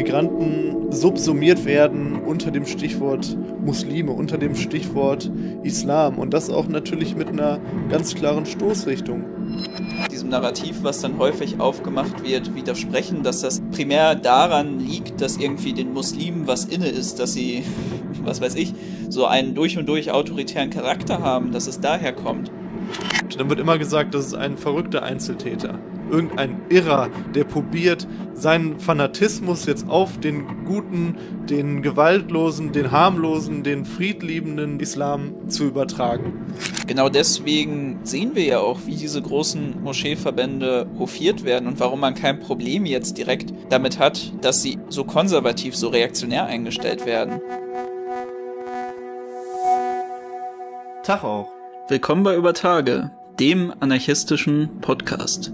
Migranten subsumiert werden unter dem Stichwort Muslime, unter dem Stichwort Islam. Und das auch natürlich mit einer ganz klaren Stoßrichtung. Diesem Narrativ, was dann häufig aufgemacht wird, widersprechen, dass das primär daran liegt, dass irgendwie den Muslimen was inne ist, dass sie, was weiß ich, so einen durch und durch autoritären Charakter haben, dass es daher kommt. dann wird immer gesagt, das ist ein verrückter Einzeltäter irgendein Irrer, der probiert, seinen Fanatismus jetzt auf den guten, den gewaltlosen, den harmlosen, den friedliebenden Islam zu übertragen. Genau deswegen sehen wir ja auch, wie diese großen Moscheeverbände hofiert werden und warum man kein Problem jetzt direkt damit hat, dass sie so konservativ, so reaktionär eingestellt werden. Tag auch. Willkommen bei Übertage, dem anarchistischen Podcast.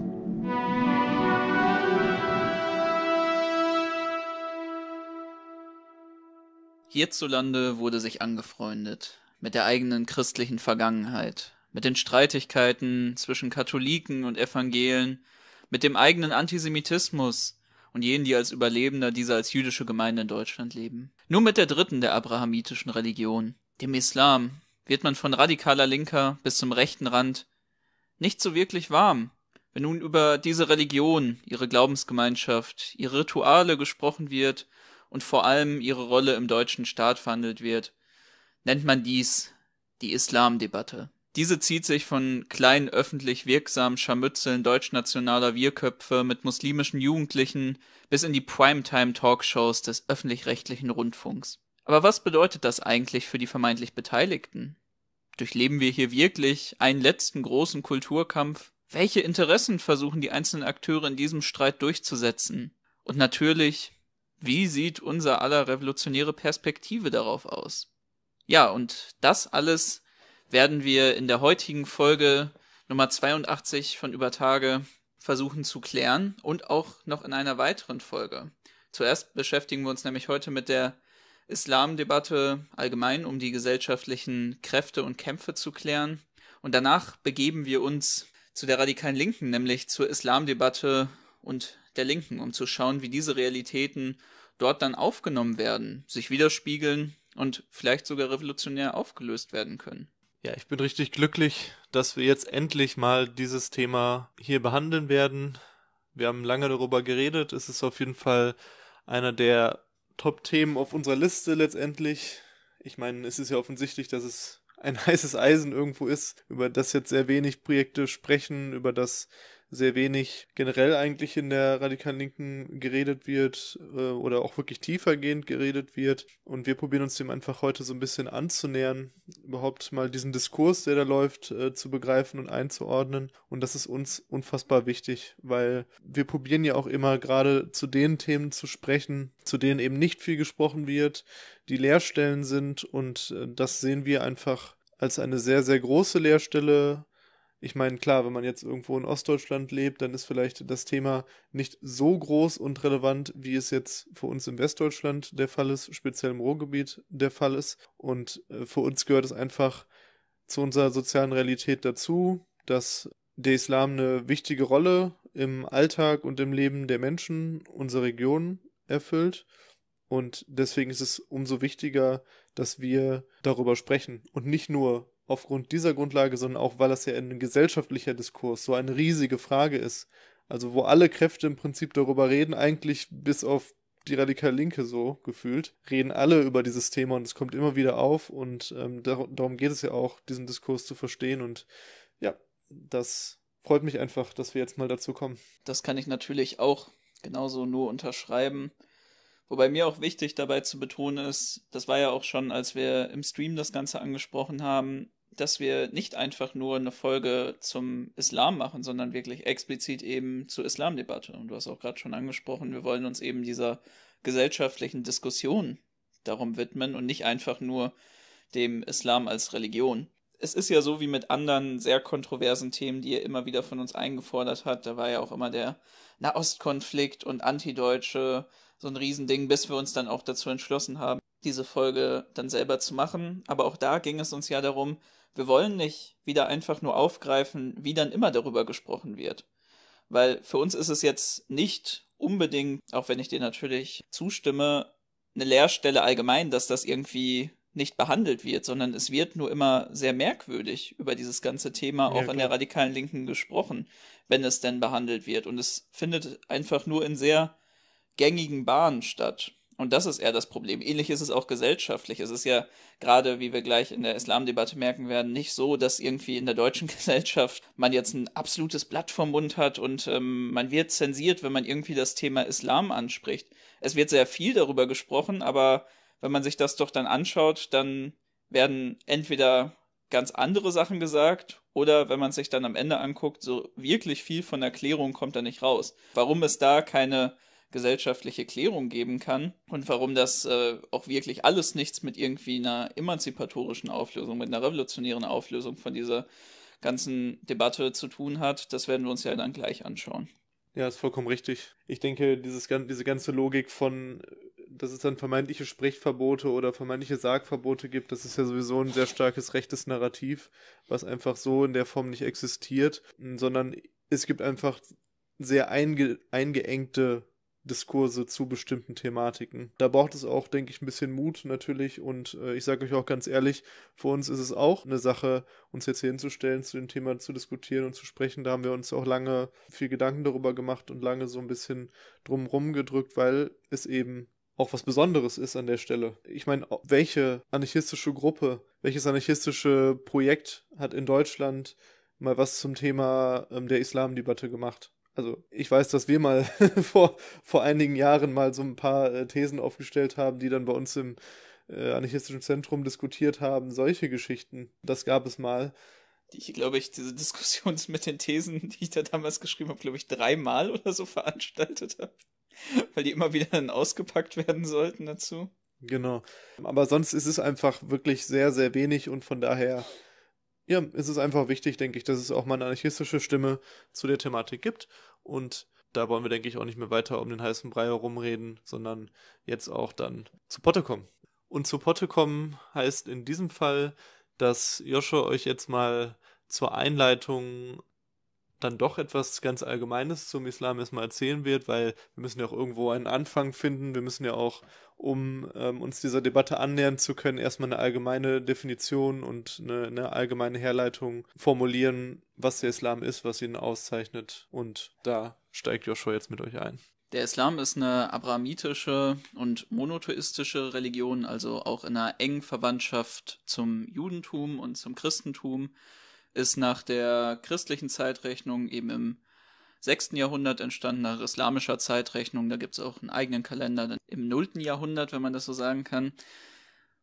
Hierzulande wurde sich angefreundet mit der eigenen christlichen Vergangenheit, mit den Streitigkeiten zwischen Katholiken und Evangelen, mit dem eigenen Antisemitismus und jenen, die als Überlebender dieser als jüdische Gemeinde in Deutschland leben. Nur mit der dritten der abrahamitischen Religion, dem Islam, wird man von radikaler Linker bis zum rechten Rand nicht so wirklich warm. Wenn nun über diese Religion, ihre Glaubensgemeinschaft, ihre Rituale gesprochen wird, und vor allem ihre Rolle im deutschen Staat verhandelt wird, nennt man dies die Islamdebatte. Diese zieht sich von kleinen öffentlich wirksamen Scharmützeln deutschnationaler Wirköpfe mit muslimischen Jugendlichen bis in die Primetime-Talkshows des öffentlich-rechtlichen Rundfunks. Aber was bedeutet das eigentlich für die vermeintlich Beteiligten? Durchleben wir hier wirklich einen letzten großen Kulturkampf? Welche Interessen versuchen die einzelnen Akteure in diesem Streit durchzusetzen? Und natürlich, wie sieht unser aller revolutionäre Perspektive darauf aus? Ja, und das alles werden wir in der heutigen Folge Nummer 82 von Über Tage versuchen zu klären und auch noch in einer weiteren Folge. Zuerst beschäftigen wir uns nämlich heute mit der Islamdebatte allgemein, um die gesellschaftlichen Kräfte und Kämpfe zu klären. Und danach begeben wir uns zu der radikalen Linken, nämlich zur Islamdebatte und der Linken, um zu schauen, wie diese Realitäten dort dann aufgenommen werden, sich widerspiegeln und vielleicht sogar revolutionär aufgelöst werden können. Ja, ich bin richtig glücklich, dass wir jetzt endlich mal dieses Thema hier behandeln werden. Wir haben lange darüber geredet. Es ist auf jeden Fall einer der Top-Themen auf unserer Liste letztendlich. Ich meine, es ist ja offensichtlich, dass es ein heißes Eisen irgendwo ist, über das jetzt sehr wenig Projekte sprechen, über das sehr wenig generell eigentlich in der radikalen Linken geredet wird äh, oder auch wirklich tiefergehend geredet wird. Und wir probieren uns dem einfach heute so ein bisschen anzunähern, überhaupt mal diesen Diskurs, der da läuft, äh, zu begreifen und einzuordnen. Und das ist uns unfassbar wichtig, weil wir probieren ja auch immer gerade zu den Themen zu sprechen, zu denen eben nicht viel gesprochen wird, die Leerstellen sind. Und äh, das sehen wir einfach als eine sehr, sehr große Leerstelle ich meine, klar, wenn man jetzt irgendwo in Ostdeutschland lebt, dann ist vielleicht das Thema nicht so groß und relevant, wie es jetzt für uns im Westdeutschland der Fall ist, speziell im Ruhrgebiet der Fall ist. Und äh, für uns gehört es einfach zu unserer sozialen Realität dazu, dass der Islam eine wichtige Rolle im Alltag und im Leben der Menschen unserer Region erfüllt. Und deswegen ist es umso wichtiger, dass wir darüber sprechen und nicht nur aufgrund dieser Grundlage, sondern auch, weil das ja ein gesellschaftlicher Diskurs so eine riesige Frage ist. Also wo alle Kräfte im Prinzip darüber reden, eigentlich bis auf die radikale Linke so gefühlt, reden alle über dieses Thema und es kommt immer wieder auf und ähm, darum geht es ja auch, diesen Diskurs zu verstehen und ja, das freut mich einfach, dass wir jetzt mal dazu kommen. Das kann ich natürlich auch genauso nur unterschreiben. Wobei mir auch wichtig dabei zu betonen ist, das war ja auch schon, als wir im Stream das Ganze angesprochen haben, dass wir nicht einfach nur eine Folge zum Islam machen, sondern wirklich explizit eben zur Islamdebatte. Und du hast auch gerade schon angesprochen, wir wollen uns eben dieser gesellschaftlichen Diskussion darum widmen und nicht einfach nur dem Islam als Religion. Es ist ja so wie mit anderen sehr kontroversen Themen, die ihr immer wieder von uns eingefordert habt. Da war ja auch immer der Nahostkonflikt und Antideutsche so ein Riesending, bis wir uns dann auch dazu entschlossen haben, diese Folge dann selber zu machen. Aber auch da ging es uns ja darum, wir wollen nicht wieder einfach nur aufgreifen, wie dann immer darüber gesprochen wird. Weil für uns ist es jetzt nicht unbedingt, auch wenn ich dir natürlich zustimme, eine Leerstelle allgemein, dass das irgendwie nicht behandelt wird, sondern es wird nur immer sehr merkwürdig über dieses ganze Thema ja, auch klar. in der radikalen Linken gesprochen, wenn es denn behandelt wird. Und es findet einfach nur in sehr gängigen Bahnen statt. Und das ist eher das Problem. Ähnlich ist es auch gesellschaftlich. Es ist ja gerade, wie wir gleich in der Islamdebatte merken werden, nicht so, dass irgendwie in der deutschen Gesellschaft man jetzt ein absolutes Blatt vom Mund hat und ähm, man wird zensiert, wenn man irgendwie das Thema Islam anspricht. Es wird sehr viel darüber gesprochen, aber wenn man sich das doch dann anschaut, dann werden entweder ganz andere Sachen gesagt oder wenn man sich dann am Ende anguckt, so wirklich viel von Erklärung kommt da nicht raus. Warum es da keine gesellschaftliche Klärung geben kann und warum das äh, auch wirklich alles nichts mit irgendwie einer emanzipatorischen Auflösung, mit einer revolutionären Auflösung von dieser ganzen Debatte zu tun hat, das werden wir uns ja dann gleich anschauen. Ja, ist vollkommen richtig. Ich denke, dieses, diese ganze Logik von, dass es dann vermeintliche Sprechverbote oder vermeintliche Sargverbote gibt, das ist ja sowieso ein sehr starkes rechtes Narrativ, was einfach so in der Form nicht existiert, sondern es gibt einfach sehr einge eingeenggte Diskurse zu bestimmten Thematiken. Da braucht es auch, denke ich, ein bisschen Mut natürlich und äh, ich sage euch auch ganz ehrlich, für uns ist es auch eine Sache, uns jetzt hier hinzustellen, zu dem Thema zu diskutieren und zu sprechen. Da haben wir uns auch lange viel Gedanken darüber gemacht und lange so ein bisschen drumrum gedrückt, weil es eben auch was Besonderes ist an der Stelle. Ich meine, welche anarchistische Gruppe, welches anarchistische Projekt hat in Deutschland mal was zum Thema ähm, der Islamdebatte gemacht? also ich weiß, dass wir mal vor, vor einigen Jahren mal so ein paar äh, Thesen aufgestellt haben, die dann bei uns im äh, anarchistischen Zentrum diskutiert haben. Solche Geschichten, das gab es mal. Ich glaube, ich diese Diskussion mit den Thesen, die ich da damals geschrieben habe, glaube ich, dreimal oder so veranstaltet habe, weil die immer wieder dann ausgepackt werden sollten dazu. Genau. Aber sonst ist es einfach wirklich sehr, sehr wenig und von daher ja, ist es einfach wichtig, denke ich, dass es auch mal eine anarchistische Stimme zu der Thematik gibt. Und da wollen wir, denke ich, auch nicht mehr weiter um den heißen Brei herumreden, sondern jetzt auch dann zu Potte kommen. Und zu Potte kommen heißt in diesem Fall, dass Joshua euch jetzt mal zur Einleitung dann doch etwas ganz Allgemeines zum Islam erstmal erzählen wird, weil wir müssen ja auch irgendwo einen Anfang finden. Wir müssen ja auch, um ähm, uns dieser Debatte annähern zu können, erstmal eine allgemeine Definition und eine, eine allgemeine Herleitung formulieren, was der Islam ist, was ihn auszeichnet. Und da steigt Joshua jetzt mit euch ein. Der Islam ist eine abrahamitische und monotheistische Religion, also auch in einer engen Verwandtschaft zum Judentum und zum Christentum ist nach der christlichen Zeitrechnung eben im 6. Jahrhundert entstanden, nach islamischer Zeitrechnung. Da gibt es auch einen eigenen Kalender im 0. Jahrhundert, wenn man das so sagen kann.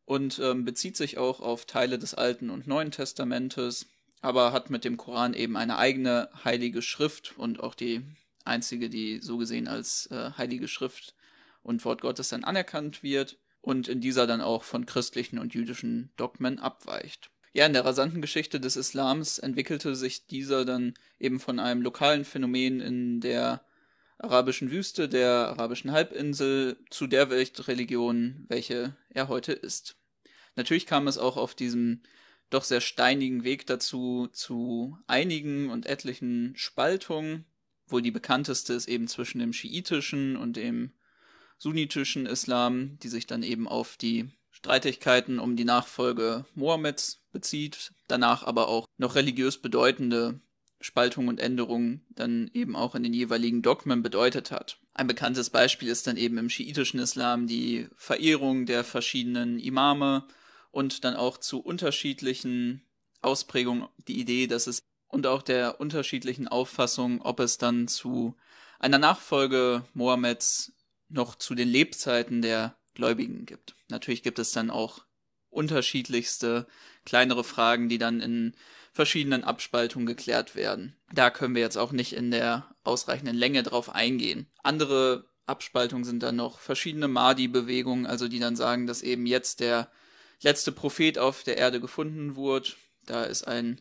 Und ähm, bezieht sich auch auf Teile des Alten und Neuen Testamentes, aber hat mit dem Koran eben eine eigene heilige Schrift und auch die einzige, die so gesehen als äh, heilige Schrift und Wort Gottes dann anerkannt wird und in dieser dann auch von christlichen und jüdischen Dogmen abweicht ja, in der rasanten Geschichte des Islams entwickelte sich dieser dann eben von einem lokalen Phänomen in der arabischen Wüste, der arabischen Halbinsel, zu der Weltreligion, welche er heute ist. Natürlich kam es auch auf diesem doch sehr steinigen Weg dazu zu einigen und etlichen Spaltungen. Wohl die bekannteste ist eben zwischen dem schiitischen und dem sunnitischen Islam, die sich dann eben auf die Streitigkeiten um die Nachfolge Mohammeds bezieht, danach aber auch noch religiös bedeutende Spaltungen und Änderungen dann eben auch in den jeweiligen Dogmen bedeutet hat. Ein bekanntes Beispiel ist dann eben im schiitischen Islam die Verehrung der verschiedenen Imame und dann auch zu unterschiedlichen Ausprägungen die Idee, dass es und auch der unterschiedlichen Auffassung, ob es dann zu einer Nachfolge Mohammeds noch zu den Lebzeiten der Gläubigen gibt. Natürlich gibt es dann auch unterschiedlichste kleinere Fragen, die dann in verschiedenen Abspaltungen geklärt werden. Da können wir jetzt auch nicht in der ausreichenden Länge drauf eingehen. Andere Abspaltungen sind dann noch verschiedene Mahdi-Bewegungen, also die dann sagen, dass eben jetzt der letzte Prophet auf der Erde gefunden wurde. Da ist ein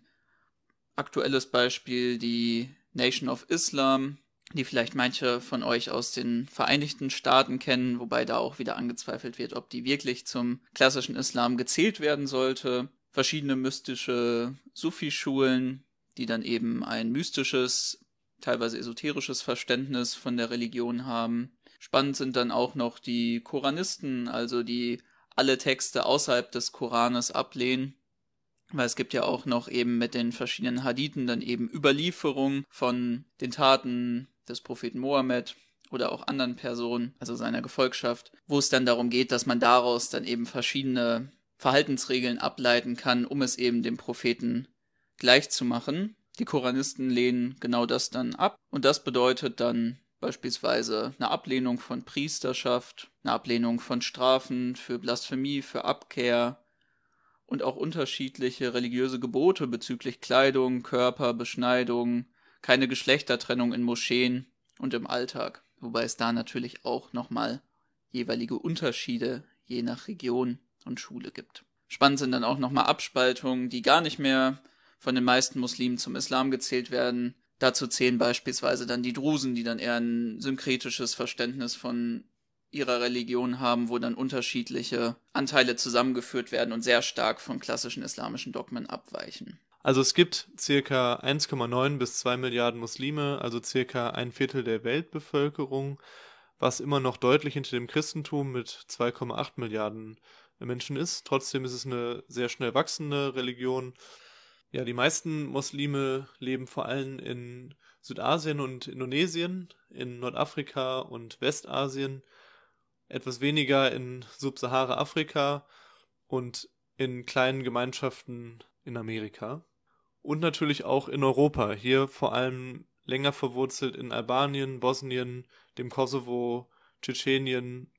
aktuelles Beispiel die Nation of Islam, die vielleicht manche von euch aus den Vereinigten Staaten kennen, wobei da auch wieder angezweifelt wird, ob die wirklich zum klassischen Islam gezählt werden sollte. Verschiedene mystische Sufi-Schulen, die dann eben ein mystisches, teilweise esoterisches Verständnis von der Religion haben. Spannend sind dann auch noch die Koranisten, also die alle Texte außerhalb des Koranes ablehnen weil es gibt ja auch noch eben mit den verschiedenen Hadithen dann eben Überlieferungen von den Taten des Propheten Mohammed oder auch anderen Personen, also seiner Gefolgschaft, wo es dann darum geht, dass man daraus dann eben verschiedene Verhaltensregeln ableiten kann, um es eben dem Propheten gleichzumachen. Die Koranisten lehnen genau das dann ab und das bedeutet dann beispielsweise eine Ablehnung von Priesterschaft, eine Ablehnung von Strafen für Blasphemie, für Abkehr, und auch unterschiedliche religiöse Gebote bezüglich Kleidung, Körper, Beschneidung, keine Geschlechtertrennung in Moscheen und im Alltag, wobei es da natürlich auch nochmal jeweilige Unterschiede je nach Region und Schule gibt. Spannend sind dann auch nochmal Abspaltungen, die gar nicht mehr von den meisten Muslimen zum Islam gezählt werden. Dazu zählen beispielsweise dann die Drusen, die dann eher ein synkretisches Verständnis von ihrer Religion haben, wo dann unterschiedliche Anteile zusammengeführt werden und sehr stark von klassischen islamischen Dogmen abweichen. Also es gibt circa 1,9 bis 2 Milliarden Muslime, also circa ein Viertel der Weltbevölkerung, was immer noch deutlich hinter dem Christentum mit 2,8 Milliarden Menschen ist. Trotzdem ist es eine sehr schnell wachsende Religion. Ja, die meisten Muslime leben vor allem in Südasien und Indonesien, in Nordafrika und Westasien etwas weniger in Subsahara-Afrika und in kleinen Gemeinschaften in Amerika. Und natürlich auch in Europa, hier vor allem länger verwurzelt in Albanien, Bosnien, dem Kosovo, Tschetschenien,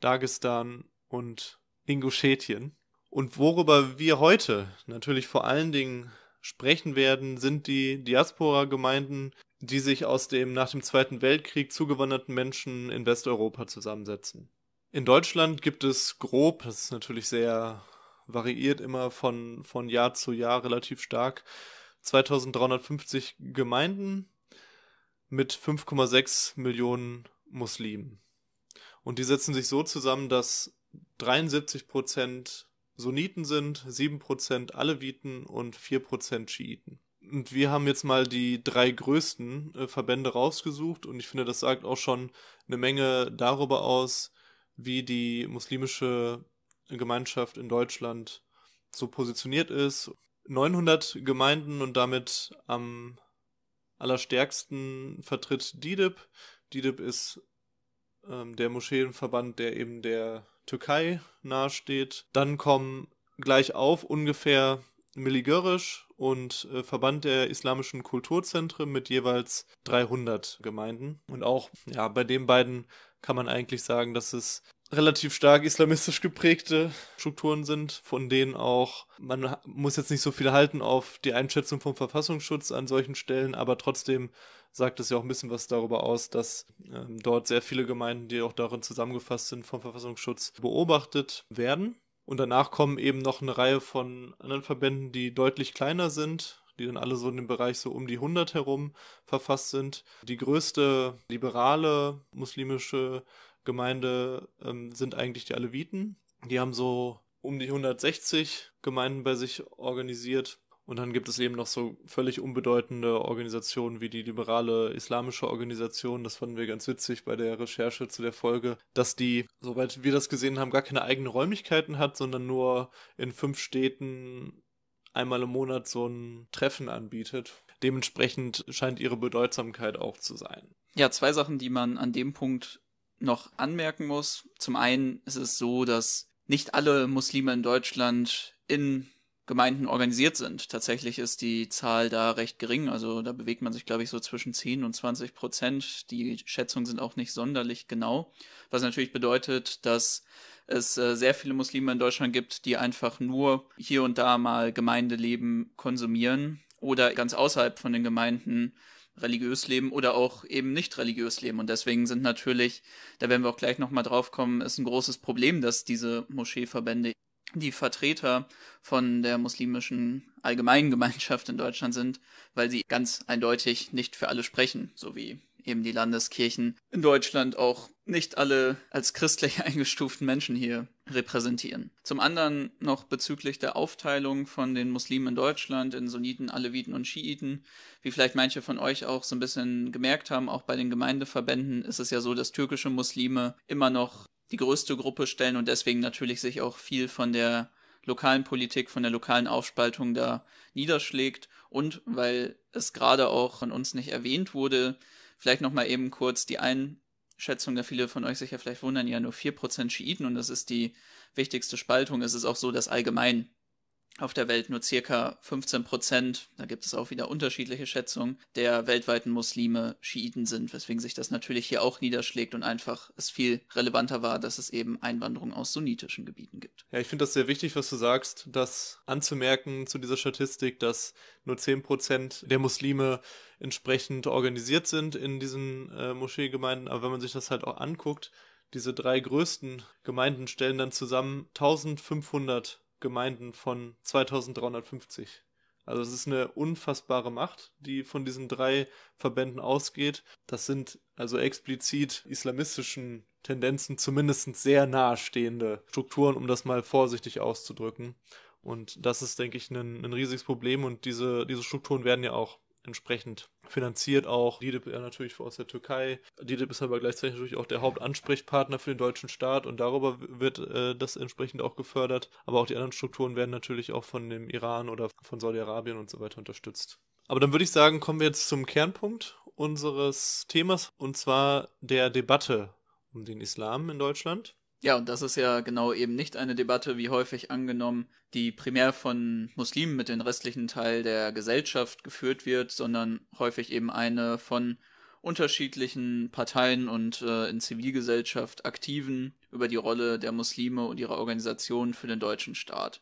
Dagestan und Ingushetien. Und worüber wir heute natürlich vor allen Dingen sprechen werden, sind die Diaspora-Gemeinden, die sich aus dem nach dem Zweiten Weltkrieg zugewanderten Menschen in Westeuropa zusammensetzen. In Deutschland gibt es grob, das ist natürlich sehr variiert immer von, von Jahr zu Jahr relativ stark, 2350 Gemeinden mit 5,6 Millionen Muslimen. Und die setzen sich so zusammen, dass 73 Prozent Sunniten sind, 7 Prozent Aleviten und 4 Prozent Schiiten. Und wir haben jetzt mal die drei größten äh, Verbände rausgesucht und ich finde, das sagt auch schon eine Menge darüber aus, wie die muslimische Gemeinschaft in Deutschland so positioniert ist. 900 Gemeinden und damit am allerstärksten vertritt DIDIP. DIDIP ist ähm, der Moscheenverband, der eben der Türkei nahesteht. Dann kommen gleich auf ungefähr Milli und äh, Verband der Islamischen Kulturzentren mit jeweils 300 Gemeinden. Und auch ja, bei den beiden kann man eigentlich sagen, dass es relativ stark islamistisch geprägte Strukturen sind, von denen auch, man muss jetzt nicht so viel halten auf die Einschätzung vom Verfassungsschutz an solchen Stellen, aber trotzdem sagt es ja auch ein bisschen was darüber aus, dass ähm, dort sehr viele Gemeinden, die auch darin zusammengefasst sind, vom Verfassungsschutz beobachtet werden. Und danach kommen eben noch eine Reihe von anderen Verbänden, die deutlich kleiner sind, die dann alle so in dem Bereich so um die 100 herum verfasst sind. Die größte liberale muslimische Gemeinde ähm, sind eigentlich die Aleviten. Die haben so um die 160 Gemeinden bei sich organisiert. Und dann gibt es eben noch so völlig unbedeutende Organisationen wie die liberale islamische Organisation. Das fanden wir ganz witzig bei der Recherche zu der Folge, dass die, soweit wir das gesehen haben, gar keine eigenen Räumlichkeiten hat, sondern nur in fünf Städten einmal im Monat so ein Treffen anbietet. Dementsprechend scheint ihre Bedeutsamkeit auch zu sein. Ja, zwei Sachen, die man an dem Punkt noch anmerken muss. Zum einen ist es so, dass nicht alle Muslime in Deutschland in Gemeinden organisiert sind. Tatsächlich ist die Zahl da recht gering. Also da bewegt man sich, glaube ich, so zwischen 10 und 20 Prozent. Die Schätzungen sind auch nicht sonderlich genau. Was natürlich bedeutet, dass es äh, sehr viele Muslime in Deutschland gibt, die einfach nur hier und da mal Gemeindeleben konsumieren oder ganz außerhalb von den Gemeinden religiös leben oder auch eben nicht religiös leben. Und deswegen sind natürlich, da werden wir auch gleich nochmal drauf kommen, ist ein großes Problem, dass diese Moscheeverbände die Vertreter von der muslimischen Allgemeingemeinschaft in Deutschland sind, weil sie ganz eindeutig nicht für alle sprechen, so wie eben die Landeskirchen in Deutschland auch nicht alle als christlich eingestuften Menschen hier repräsentieren. Zum anderen noch bezüglich der Aufteilung von den Muslimen in Deutschland in Sunniten, Aleviten und Schiiten. Wie vielleicht manche von euch auch so ein bisschen gemerkt haben, auch bei den Gemeindeverbänden ist es ja so, dass türkische Muslime immer noch die größte Gruppe stellen und deswegen natürlich sich auch viel von der lokalen Politik, von der lokalen Aufspaltung da niederschlägt und weil es gerade auch von uns nicht erwähnt wurde, vielleicht nochmal eben kurz die Einschätzung, da viele von euch sicher vielleicht wundern, ja nur 4% Schiiten und das ist die wichtigste Spaltung. Es ist auch so, dass allgemein auf der Welt nur circa 15 Prozent, da gibt es auch wieder unterschiedliche Schätzungen, der weltweiten Muslime Schiiten sind, weswegen sich das natürlich hier auch niederschlägt und einfach es viel relevanter war, dass es eben Einwanderung aus sunnitischen Gebieten gibt. Ja, ich finde das sehr wichtig, was du sagst, das anzumerken zu dieser Statistik, dass nur 10 Prozent der Muslime entsprechend organisiert sind in diesen äh, Moscheegemeinden, aber wenn man sich das halt auch anguckt, diese drei größten Gemeinden stellen dann zusammen 1500 Gemeinden von 2350. Also es ist eine unfassbare Macht, die von diesen drei Verbänden ausgeht. Das sind also explizit islamistischen Tendenzen zumindest sehr nahestehende Strukturen, um das mal vorsichtig auszudrücken. Und das ist, denke ich, ein, ein riesiges Problem und diese, diese Strukturen werden ja auch entsprechend finanziert auch. DIDIP natürlich aus der Türkei. DIDIP ist aber gleichzeitig natürlich auch der Hauptansprechpartner für den deutschen Staat und darüber wird äh, das entsprechend auch gefördert. Aber auch die anderen Strukturen werden natürlich auch von dem Iran oder von Saudi-Arabien und so weiter unterstützt. Aber dann würde ich sagen, kommen wir jetzt zum Kernpunkt unseres Themas und zwar der Debatte um den Islam in Deutschland. Ja, und das ist ja genau eben nicht eine Debatte, wie häufig angenommen, die primär von Muslimen mit dem restlichen Teil der Gesellschaft geführt wird, sondern häufig eben eine von unterschiedlichen Parteien und äh, in Zivilgesellschaft Aktiven über die Rolle der Muslime und ihrer Organisation für den deutschen Staat.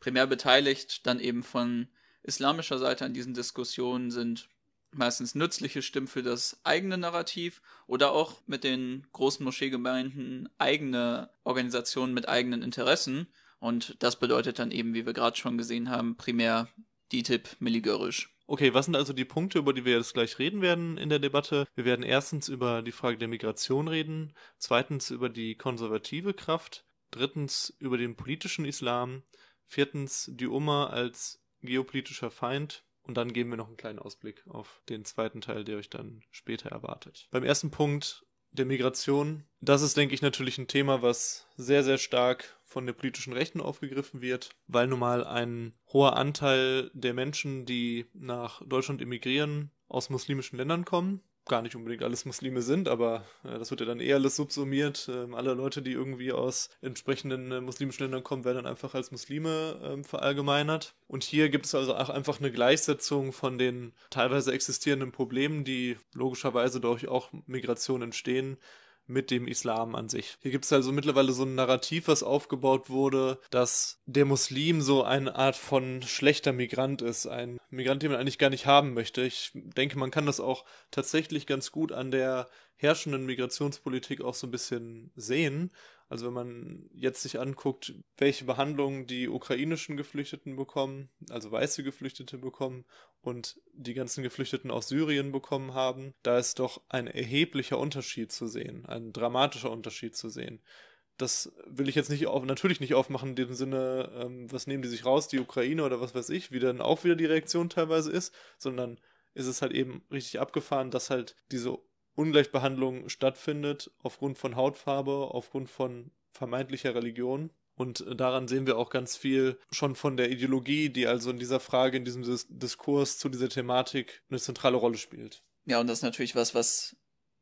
Primär beteiligt dann eben von islamischer Seite an diesen Diskussionen sind meistens nützliche Stimmen für das eigene Narrativ oder auch mit den großen Moscheegemeinden eigene Organisationen mit eigenen Interessen. Und das bedeutet dann eben, wie wir gerade schon gesehen haben, primär DTIP Milligörisch. Okay, was sind also die Punkte, über die wir jetzt gleich reden werden in der Debatte? Wir werden erstens über die Frage der Migration reden, zweitens über die konservative Kraft, drittens über den politischen Islam, viertens die Umma als geopolitischer Feind, und dann geben wir noch einen kleinen Ausblick auf den zweiten Teil, der euch dann später erwartet. Beim ersten Punkt der Migration. Das ist, denke ich, natürlich ein Thema, was sehr, sehr stark von der politischen Rechten aufgegriffen wird, weil nun mal ein hoher Anteil der Menschen, die nach Deutschland emigrieren, aus muslimischen Ländern kommen gar nicht unbedingt alles Muslime sind, aber äh, das wird ja dann eher alles subsumiert. Ähm, alle Leute, die irgendwie aus entsprechenden äh, muslimischen Ländern kommen, werden dann einfach als Muslime ähm, verallgemeinert. Und hier gibt es also auch einfach eine Gleichsetzung von den teilweise existierenden Problemen, die logischerweise durch auch Migration entstehen, mit dem Islam an sich. Hier gibt es also mittlerweile so ein Narrativ, was aufgebaut wurde, dass der Muslim so eine Art von schlechter Migrant ist. Ein Migrant, den man eigentlich gar nicht haben möchte. Ich denke, man kann das auch tatsächlich ganz gut an der herrschenden Migrationspolitik auch so ein bisschen sehen, also wenn man jetzt sich anguckt, welche Behandlungen die ukrainischen Geflüchteten bekommen, also weiße Geflüchtete bekommen und die ganzen Geflüchteten aus Syrien bekommen haben, da ist doch ein erheblicher Unterschied zu sehen, ein dramatischer Unterschied zu sehen. Das will ich jetzt nicht auf, natürlich nicht aufmachen, in dem Sinne, ähm, was nehmen die sich raus, die Ukraine oder was weiß ich, wie dann auch wieder die Reaktion teilweise ist, sondern ist es halt eben richtig abgefahren, dass halt diese Ungleichbehandlung stattfindet aufgrund von Hautfarbe, aufgrund von vermeintlicher Religion. Und daran sehen wir auch ganz viel schon von der Ideologie, die also in dieser Frage, in diesem Diskurs zu dieser Thematik eine zentrale Rolle spielt. Ja, und das ist natürlich was, was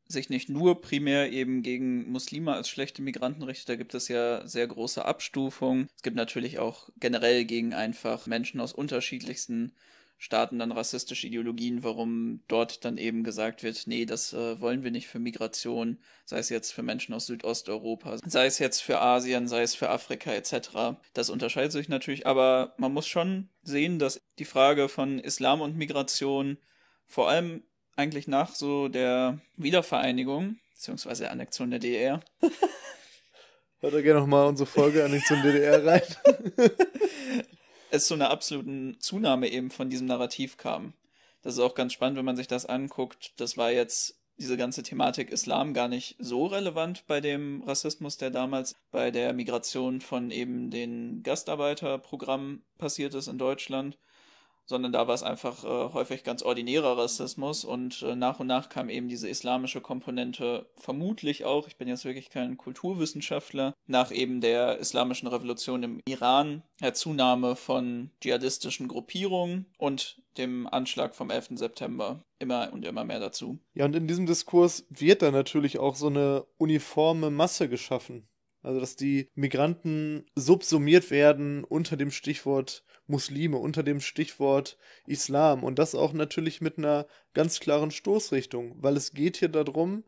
sich nicht nur primär eben gegen Muslime als schlechte Migranten richtet, da gibt es ja sehr große Abstufungen. Es gibt natürlich auch generell gegen einfach Menschen aus unterschiedlichsten Staaten dann rassistische Ideologien, warum dort dann eben gesagt wird, nee, das äh, wollen wir nicht für Migration, sei es jetzt für Menschen aus Südosteuropa, sei es jetzt für Asien, sei es für Afrika etc. Das unterscheidet sich natürlich, aber man muss schon sehen, dass die Frage von Islam und Migration vor allem eigentlich nach so der Wiedervereinigung beziehungsweise Annexion der DDR. Hört da gerne nochmal unsere Folge Annexion DDR rein. es zu einer absoluten Zunahme eben von diesem Narrativ kam. Das ist auch ganz spannend, wenn man sich das anguckt. Das war jetzt diese ganze Thematik Islam gar nicht so relevant bei dem Rassismus, der damals bei der Migration von eben den Gastarbeiterprogrammen passiert ist in Deutschland sondern da war es einfach äh, häufig ganz ordinärer Rassismus und äh, nach und nach kam eben diese islamische Komponente vermutlich auch, ich bin jetzt wirklich kein Kulturwissenschaftler, nach eben der islamischen Revolution im Iran, der Zunahme von dschihadistischen Gruppierungen und dem Anschlag vom 11. September immer und immer mehr dazu. Ja, und in diesem Diskurs wird dann natürlich auch so eine uniforme Masse geschaffen. Also, dass die Migranten subsumiert werden unter dem Stichwort Muslime unter dem Stichwort Islam und das auch natürlich mit einer ganz klaren Stoßrichtung, weil es geht hier darum,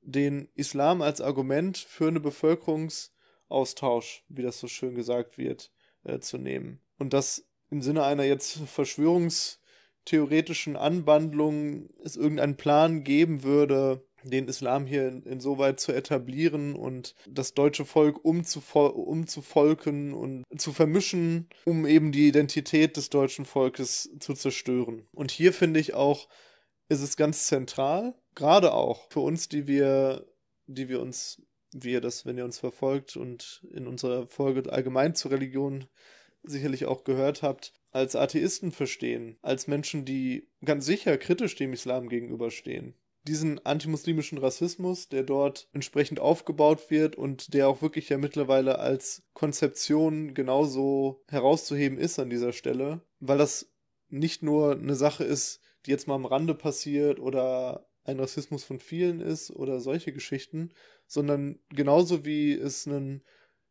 den Islam als Argument für einen Bevölkerungsaustausch, wie das so schön gesagt wird, äh, zu nehmen. Und das im Sinne einer jetzt Verschwörungstheoretischen Anwandlung es irgendeinen Plan geben würde, den Islam hier in, insoweit zu etablieren und das deutsche Volk umzufolgen und zu vermischen, um eben die Identität des deutschen Volkes zu zerstören. Und hier finde ich auch, ist es ganz zentral, gerade auch für uns, die wir, die wir uns, wir das, wenn ihr uns verfolgt und in unserer Folge allgemein zur Religion sicherlich auch gehört habt, als Atheisten verstehen, als Menschen, die ganz sicher kritisch dem Islam gegenüberstehen diesen antimuslimischen Rassismus, der dort entsprechend aufgebaut wird und der auch wirklich ja mittlerweile als Konzeption genauso herauszuheben ist an dieser Stelle, weil das nicht nur eine Sache ist, die jetzt mal am Rande passiert oder ein Rassismus von vielen ist oder solche Geschichten, sondern genauso wie es einen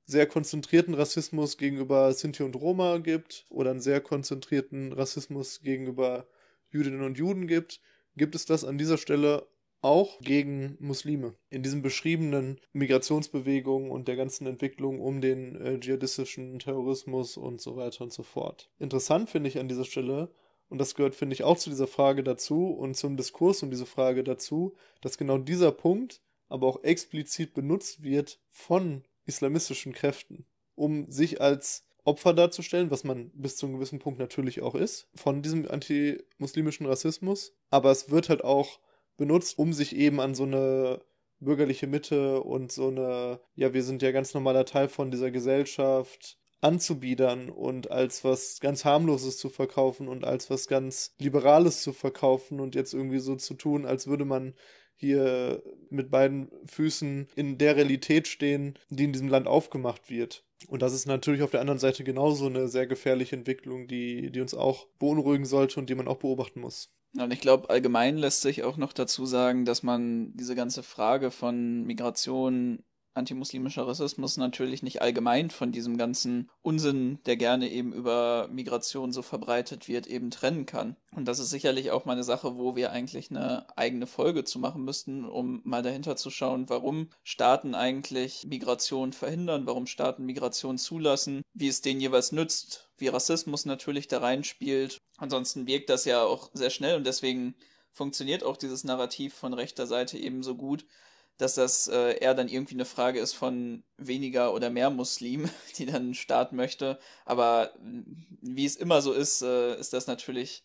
sehr konzentrierten Rassismus gegenüber Sinti und Roma gibt oder einen sehr konzentrierten Rassismus gegenüber Jüdinnen und Juden gibt, gibt es das an dieser Stelle auch gegen Muslime in diesen beschriebenen Migrationsbewegungen und der ganzen Entwicklung um den äh, dschihadistischen Terrorismus und so weiter und so fort. Interessant finde ich an dieser Stelle, und das gehört, finde ich, auch zu dieser Frage dazu und zum Diskurs um diese Frage dazu, dass genau dieser Punkt aber auch explizit benutzt wird von islamistischen Kräften, um sich als Opfer darzustellen, was man bis zu einem gewissen Punkt natürlich auch ist, von diesem antimuslimischen Rassismus. Aber es wird halt auch benutzt, um sich eben an so eine bürgerliche Mitte und so eine, ja, wir sind ja ganz normaler Teil von dieser Gesellschaft anzubiedern und als was ganz harmloses zu verkaufen und als was ganz liberales zu verkaufen und jetzt irgendwie so zu tun, als würde man hier mit beiden Füßen in der Realität stehen, die in diesem Land aufgemacht wird. Und das ist natürlich auf der anderen Seite genauso eine sehr gefährliche Entwicklung, die, die uns auch beunruhigen sollte und die man auch beobachten muss. Und ich glaube, allgemein lässt sich auch noch dazu sagen, dass man diese ganze Frage von Migration antimuslimischer Rassismus natürlich nicht allgemein von diesem ganzen Unsinn, der gerne eben über Migration so verbreitet wird, eben trennen kann. Und das ist sicherlich auch mal eine Sache, wo wir eigentlich eine eigene Folge zu machen müssten, um mal dahinter zu schauen, warum Staaten eigentlich Migration verhindern, warum Staaten Migration zulassen, wie es denen jeweils nützt, wie Rassismus natürlich da reinspielt. Ansonsten wirkt das ja auch sehr schnell und deswegen funktioniert auch dieses Narrativ von rechter Seite eben so gut, dass das äh, eher dann irgendwie eine Frage ist von weniger oder mehr Muslimen, die dann einen Staat möchte. Aber mm, wie es immer so ist, äh, ist das natürlich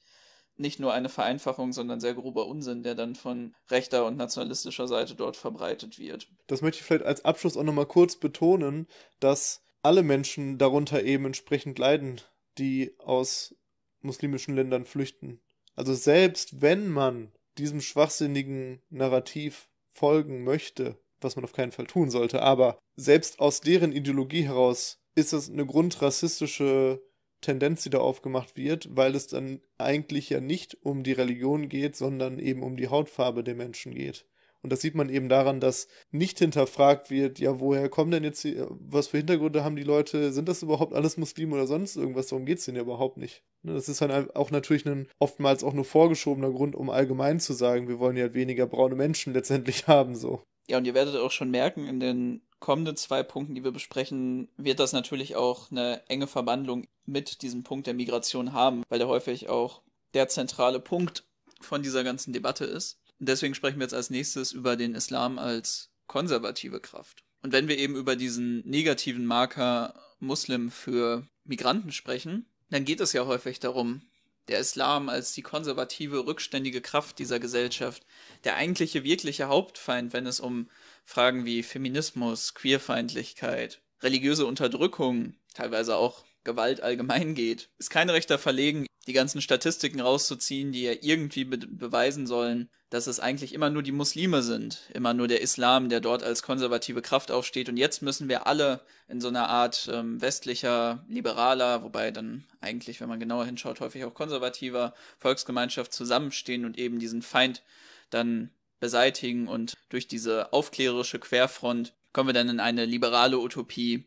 nicht nur eine Vereinfachung, sondern sehr grober Unsinn, der dann von rechter und nationalistischer Seite dort verbreitet wird. Das möchte ich vielleicht als Abschluss auch nochmal kurz betonen, dass alle Menschen darunter eben entsprechend leiden, die aus muslimischen Ländern flüchten. Also selbst wenn man diesem schwachsinnigen Narrativ folgen möchte, was man auf keinen Fall tun sollte. Aber selbst aus deren Ideologie heraus ist das eine grundrassistische Tendenz, die da aufgemacht wird, weil es dann eigentlich ja nicht um die Religion geht, sondern eben um die Hautfarbe der Menschen geht. Und das sieht man eben daran, dass nicht hinterfragt wird, ja, woher kommen denn jetzt, die, was für Hintergründe haben die Leute, sind das überhaupt alles Muslime oder sonst irgendwas, darum geht es denen ja überhaupt nicht. Ne, das ist dann halt auch natürlich ein oftmals auch nur vorgeschobener Grund, um allgemein zu sagen, wir wollen ja weniger braune Menschen letztendlich haben, so. Ja, und ihr werdet auch schon merken, in den kommenden zwei Punkten, die wir besprechen, wird das natürlich auch eine enge Verwandlung mit diesem Punkt der Migration haben, weil der häufig auch der zentrale Punkt von dieser ganzen Debatte ist deswegen sprechen wir jetzt als nächstes über den Islam als konservative Kraft. Und wenn wir eben über diesen negativen Marker Muslim für Migranten sprechen, dann geht es ja häufig darum, der Islam als die konservative, rückständige Kraft dieser Gesellschaft, der eigentliche, wirkliche Hauptfeind, wenn es um Fragen wie Feminismus, Queerfeindlichkeit, religiöse Unterdrückung, teilweise auch Gewalt allgemein geht, ist kein rechter verlegen, die ganzen Statistiken rauszuziehen, die ja irgendwie be beweisen sollen, dass es eigentlich immer nur die Muslime sind, immer nur der Islam, der dort als konservative Kraft aufsteht. Und jetzt müssen wir alle in so einer Art ähm, westlicher, liberaler, wobei dann eigentlich, wenn man genauer hinschaut, häufig auch konservativer Volksgemeinschaft zusammenstehen und eben diesen Feind dann beseitigen. Und durch diese aufklärerische Querfront kommen wir dann in eine liberale Utopie.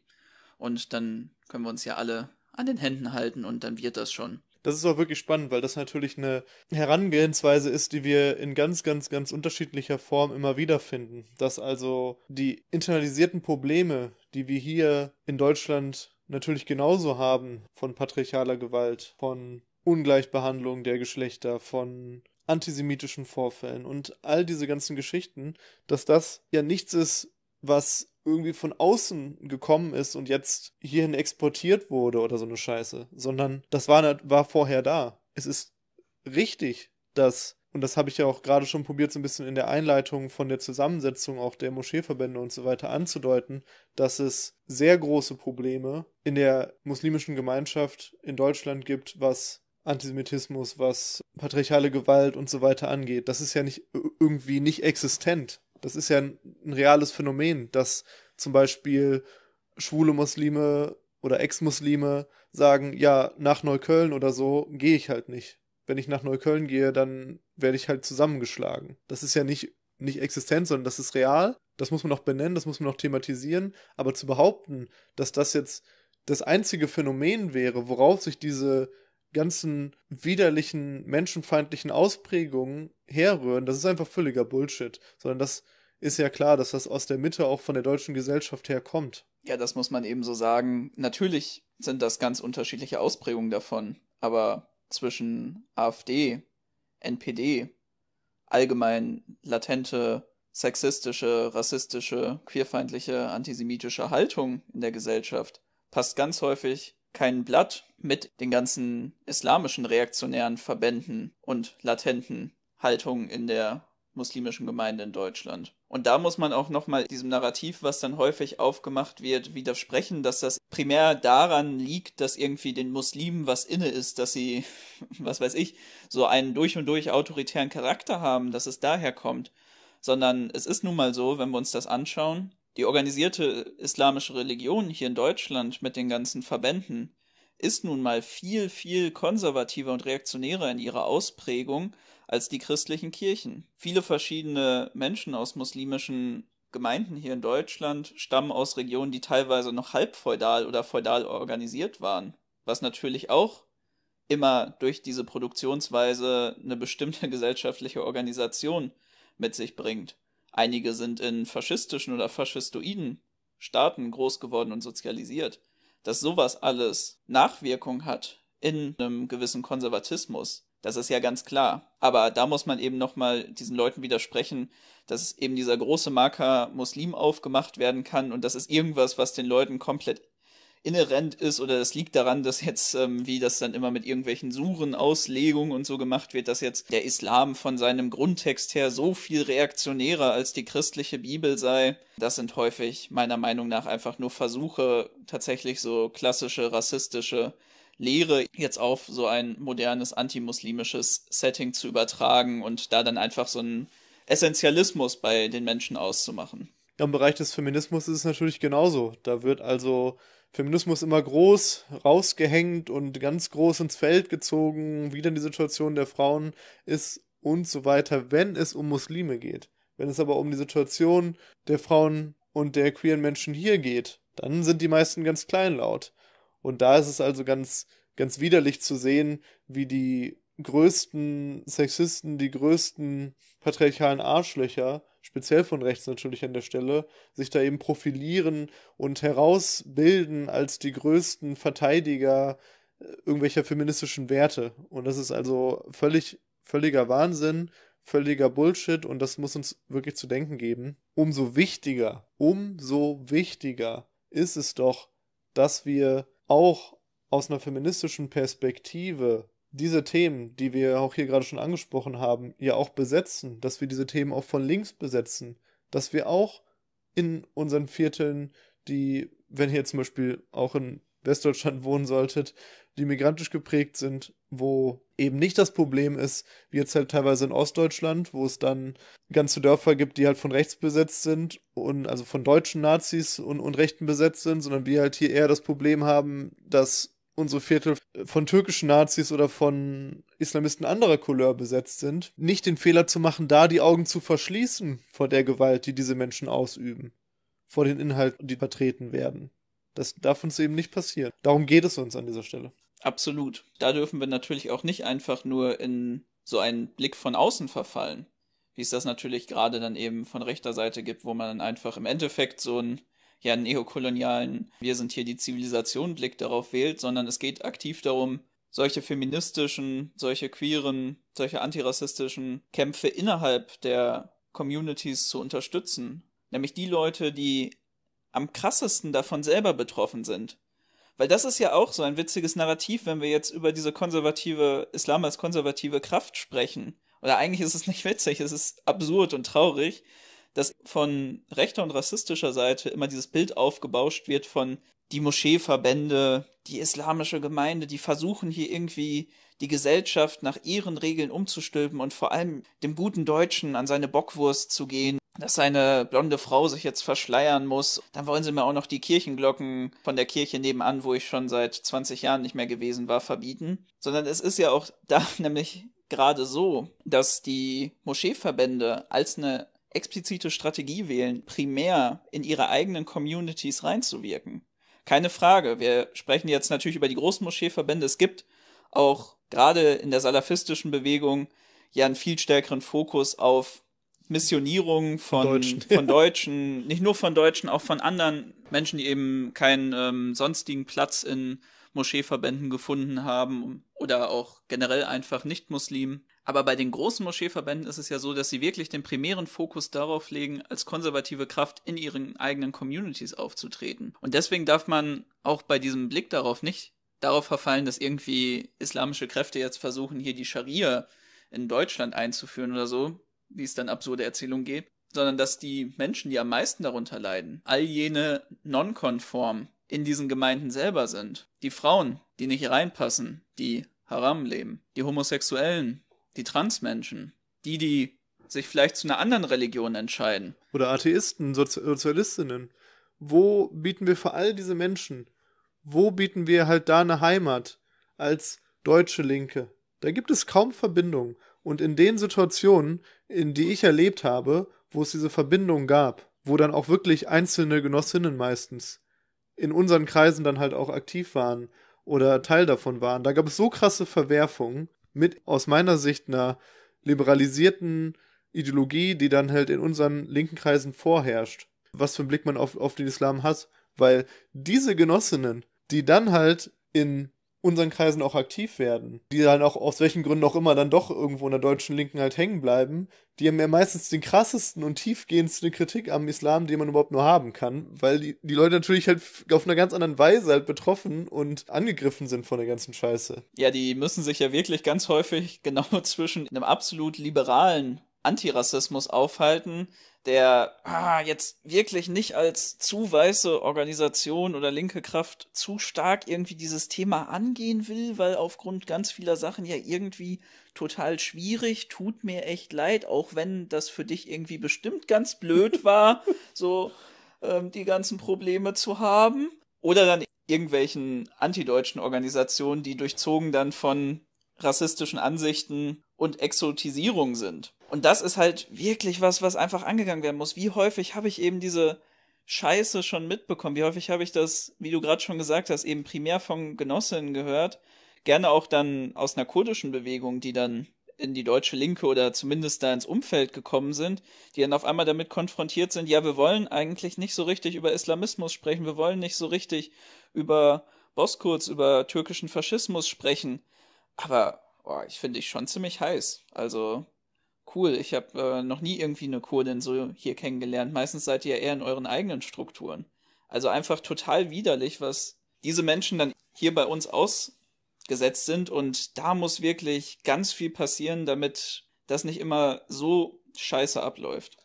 Und dann können wir uns ja alle an den Händen halten und dann wird das schon das ist auch wirklich spannend, weil das natürlich eine Herangehensweise ist, die wir in ganz, ganz, ganz unterschiedlicher Form immer wieder finden. Dass also die internalisierten Probleme, die wir hier in Deutschland natürlich genauso haben, von patriarchaler Gewalt, von Ungleichbehandlung der Geschlechter, von antisemitischen Vorfällen und all diese ganzen Geschichten, dass das ja nichts ist, was irgendwie von außen gekommen ist und jetzt hierhin exportiert wurde oder so eine Scheiße, sondern das war, war vorher da. Es ist richtig, dass, und das habe ich ja auch gerade schon probiert, so ein bisschen in der Einleitung von der Zusammensetzung auch der Moscheeverbände und so weiter anzudeuten, dass es sehr große Probleme in der muslimischen Gemeinschaft in Deutschland gibt, was Antisemitismus, was patriarchale Gewalt und so weiter angeht. Das ist ja nicht äh, irgendwie nicht existent das ist ja ein, ein reales Phänomen, dass zum Beispiel schwule Muslime oder Ex-Muslime sagen, ja, nach Neukölln oder so gehe ich halt nicht. Wenn ich nach Neukölln gehe, dann werde ich halt zusammengeschlagen. Das ist ja nicht, nicht existent, sondern das ist real. Das muss man auch benennen, das muss man auch thematisieren. Aber zu behaupten, dass das jetzt das einzige Phänomen wäre, worauf sich diese ganzen widerlichen, menschenfeindlichen Ausprägungen herrühren, das ist einfach völliger Bullshit. Sondern das ist ja klar, dass das aus der Mitte auch von der deutschen Gesellschaft herkommt. Ja, das muss man eben so sagen. Natürlich sind das ganz unterschiedliche Ausprägungen davon, aber zwischen AfD, NPD, allgemein latente sexistische, rassistische, queerfeindliche, antisemitische Haltung in der Gesellschaft passt ganz häufig kein Blatt mit den ganzen islamischen reaktionären Verbänden und latenten Haltungen in der muslimischen Gemeinde in Deutschland. Und da muss man auch nochmal diesem Narrativ, was dann häufig aufgemacht wird, widersprechen, dass das primär daran liegt, dass irgendwie den Muslimen was inne ist, dass sie, was weiß ich, so einen durch und durch autoritären Charakter haben, dass es daher kommt. Sondern es ist nun mal so, wenn wir uns das anschauen, die organisierte islamische Religion hier in Deutschland mit den ganzen Verbänden ist nun mal viel, viel konservativer und reaktionärer in ihrer Ausprägung als die christlichen Kirchen. Viele verschiedene Menschen aus muslimischen Gemeinden hier in Deutschland stammen aus Regionen, die teilweise noch halbfeudal oder feudal organisiert waren, was natürlich auch immer durch diese Produktionsweise eine bestimmte gesellschaftliche Organisation mit sich bringt. Einige sind in faschistischen oder faschistoiden Staaten groß geworden und sozialisiert. Dass sowas alles Nachwirkung hat in einem gewissen Konservatismus, das ist ja ganz klar. Aber da muss man eben nochmal diesen Leuten widersprechen, dass eben dieser große Marker Muslim aufgemacht werden kann und das ist irgendwas, was den Leuten komplett inhärent ist oder es liegt daran, dass jetzt, ähm, wie das dann immer mit irgendwelchen Suren, Auslegungen und so gemacht wird, dass jetzt der Islam von seinem Grundtext her so viel reaktionärer als die christliche Bibel sei. Das sind häufig meiner Meinung nach einfach nur Versuche, tatsächlich so klassische rassistische Lehre jetzt auf so ein modernes antimuslimisches Setting zu übertragen und da dann einfach so einen Essentialismus bei den Menschen auszumachen. Im Bereich des Feminismus ist es natürlich genauso. Da wird also Feminismus immer groß rausgehängt und ganz groß ins Feld gezogen, wie denn die Situation der Frauen ist und so weiter, wenn es um Muslime geht. Wenn es aber um die Situation der Frauen und der queeren Menschen hier geht, dann sind die meisten ganz kleinlaut. Und da ist es also ganz, ganz widerlich zu sehen, wie die größten Sexisten, die größten patriarchalen Arschlöcher speziell von rechts natürlich an der Stelle, sich da eben profilieren und herausbilden als die größten Verteidiger äh, irgendwelcher feministischen Werte. Und das ist also völlig, völliger Wahnsinn, völliger Bullshit und das muss uns wirklich zu denken geben. Umso wichtiger, umso wichtiger ist es doch, dass wir auch aus einer feministischen Perspektive diese Themen, die wir auch hier gerade schon angesprochen haben, ja auch besetzen, dass wir diese Themen auch von links besetzen, dass wir auch in unseren Vierteln, die, wenn ihr zum Beispiel auch in Westdeutschland wohnen solltet, die migrantisch geprägt sind, wo eben nicht das Problem ist, wie jetzt halt teilweise in Ostdeutschland, wo es dann ganze Dörfer gibt, die halt von rechts besetzt sind und also von deutschen Nazis und, und Rechten besetzt sind, sondern wir halt hier eher das Problem haben, dass und so Viertel von türkischen Nazis oder von Islamisten anderer Couleur besetzt sind, nicht den Fehler zu machen, da die Augen zu verschließen vor der Gewalt, die diese Menschen ausüben, vor den Inhalten, die vertreten werden. Das darf uns eben nicht passieren. Darum geht es uns an dieser Stelle. Absolut. Da dürfen wir natürlich auch nicht einfach nur in so einen Blick von außen verfallen, wie es das natürlich gerade dann eben von rechter Seite gibt, wo man dann einfach im Endeffekt so ein ja, neokolonialen, wir sind hier die Zivilisation Blick darauf wählt, sondern es geht aktiv darum, solche feministischen, solche queeren, solche antirassistischen Kämpfe innerhalb der Communities zu unterstützen. Nämlich die Leute, die am krassesten davon selber betroffen sind. Weil das ist ja auch so ein witziges Narrativ, wenn wir jetzt über diese konservative, Islam als konservative Kraft sprechen. Oder eigentlich ist es nicht witzig, es ist absurd und traurig dass von rechter und rassistischer Seite immer dieses Bild aufgebauscht wird von die Moscheeverbände, die islamische Gemeinde, die versuchen hier irgendwie die Gesellschaft nach ihren Regeln umzustülpen und vor allem dem guten Deutschen an seine Bockwurst zu gehen, dass seine blonde Frau sich jetzt verschleiern muss. Dann wollen sie mir auch noch die Kirchenglocken von der Kirche nebenan, wo ich schon seit 20 Jahren nicht mehr gewesen war, verbieten. Sondern es ist ja auch da nämlich gerade so, dass die Moscheeverbände als eine explizite Strategie wählen, primär in ihre eigenen Communities reinzuwirken. Keine Frage. Wir sprechen jetzt natürlich über die großen Moscheeverbände. Es gibt auch gerade in der salafistischen Bewegung ja einen viel stärkeren Fokus auf Missionierung von, von, Deutschen. von Deutschen, nicht nur von Deutschen, auch von anderen Menschen, die eben keinen ähm, sonstigen Platz in Moscheeverbänden gefunden haben oder auch generell einfach Nicht-Muslimen. Aber bei den großen Moscheeverbänden ist es ja so, dass sie wirklich den primären Fokus darauf legen, als konservative Kraft in ihren eigenen Communities aufzutreten. Und deswegen darf man auch bei diesem Blick darauf nicht darauf verfallen, dass irgendwie islamische Kräfte jetzt versuchen, hier die Scharia in Deutschland einzuführen oder so, wie es dann absurde Erzählungen geht, sondern dass die Menschen, die am meisten darunter leiden, all jene nonkonform in diesen Gemeinden selber sind. Die Frauen, die nicht reinpassen, die Haram leben, die Homosexuellen, die Transmenschen, die, die sich vielleicht zu einer anderen Religion entscheiden. Oder Atheisten, Sozi Sozialistinnen. Wo bieten wir für all diese Menschen, wo bieten wir halt da eine Heimat als deutsche Linke? Da gibt es kaum Verbindung. Und in den Situationen, in die ich erlebt habe, wo es diese Verbindung gab, wo dann auch wirklich einzelne Genossinnen meistens in unseren Kreisen dann halt auch aktiv waren oder Teil davon waren, da gab es so krasse Verwerfungen, mit aus meiner Sicht einer liberalisierten Ideologie, die dann halt in unseren linken Kreisen vorherrscht. Was für einen Blick man auf, auf den Islam hat, weil diese Genossinnen, die dann halt in unseren Kreisen auch aktiv werden, die dann auch aus welchen Gründen auch immer dann doch irgendwo in der deutschen Linken halt hängen bleiben, die haben ja meistens den krassesten und tiefgehendsten Kritik am Islam, den man überhaupt nur haben kann, weil die, die Leute natürlich halt auf einer ganz anderen Weise halt betroffen und angegriffen sind von der ganzen Scheiße. Ja, die müssen sich ja wirklich ganz häufig genau zwischen einem absolut liberalen Antirassismus aufhalten, der ah, jetzt wirklich nicht als zu weiße Organisation oder linke Kraft zu stark irgendwie dieses Thema angehen will, weil aufgrund ganz vieler Sachen ja irgendwie total schwierig, tut mir echt leid, auch wenn das für dich irgendwie bestimmt ganz blöd war, so ähm, die ganzen Probleme zu haben. Oder dann irgendwelchen antideutschen Organisationen, die durchzogen dann von rassistischen Ansichten und Exotisierung sind. Und das ist halt wirklich was, was einfach angegangen werden muss. Wie häufig habe ich eben diese Scheiße schon mitbekommen? Wie häufig habe ich das, wie du gerade schon gesagt hast, eben primär von Genossinnen gehört? Gerne auch dann aus einer kurdischen Bewegung, die dann in die deutsche Linke oder zumindest da ins Umfeld gekommen sind, die dann auf einmal damit konfrontiert sind, ja, wir wollen eigentlich nicht so richtig über Islamismus sprechen, wir wollen nicht so richtig über Boskurz, über türkischen Faschismus sprechen. Aber boah, ich finde ich schon ziemlich heiß. Also cool. Ich habe äh, noch nie irgendwie eine Kurdin so hier kennengelernt. Meistens seid ihr ja eher in euren eigenen Strukturen. Also einfach total widerlich, was diese Menschen dann hier bei uns ausgesetzt sind. Und da muss wirklich ganz viel passieren, damit das nicht immer so scheiße abläuft.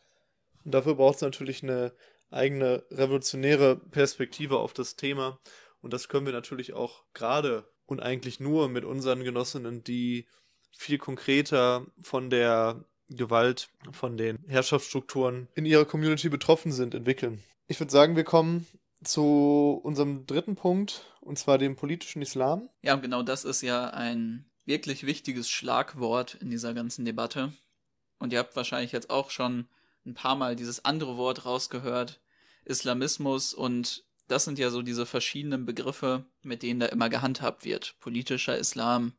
Und dafür braucht es natürlich eine eigene revolutionäre Perspektive auf das Thema. Und das können wir natürlich auch gerade und eigentlich nur mit unseren Genossinnen, die viel konkreter von der Gewalt, von den Herrschaftsstrukturen in ihrer Community betroffen sind, entwickeln. Ich würde sagen, wir kommen zu unserem dritten Punkt, und zwar dem politischen Islam. Ja, genau das ist ja ein wirklich wichtiges Schlagwort in dieser ganzen Debatte. Und ihr habt wahrscheinlich jetzt auch schon ein paar Mal dieses andere Wort rausgehört, Islamismus. Und das sind ja so diese verschiedenen Begriffe, mit denen da immer gehandhabt wird. Politischer Islam,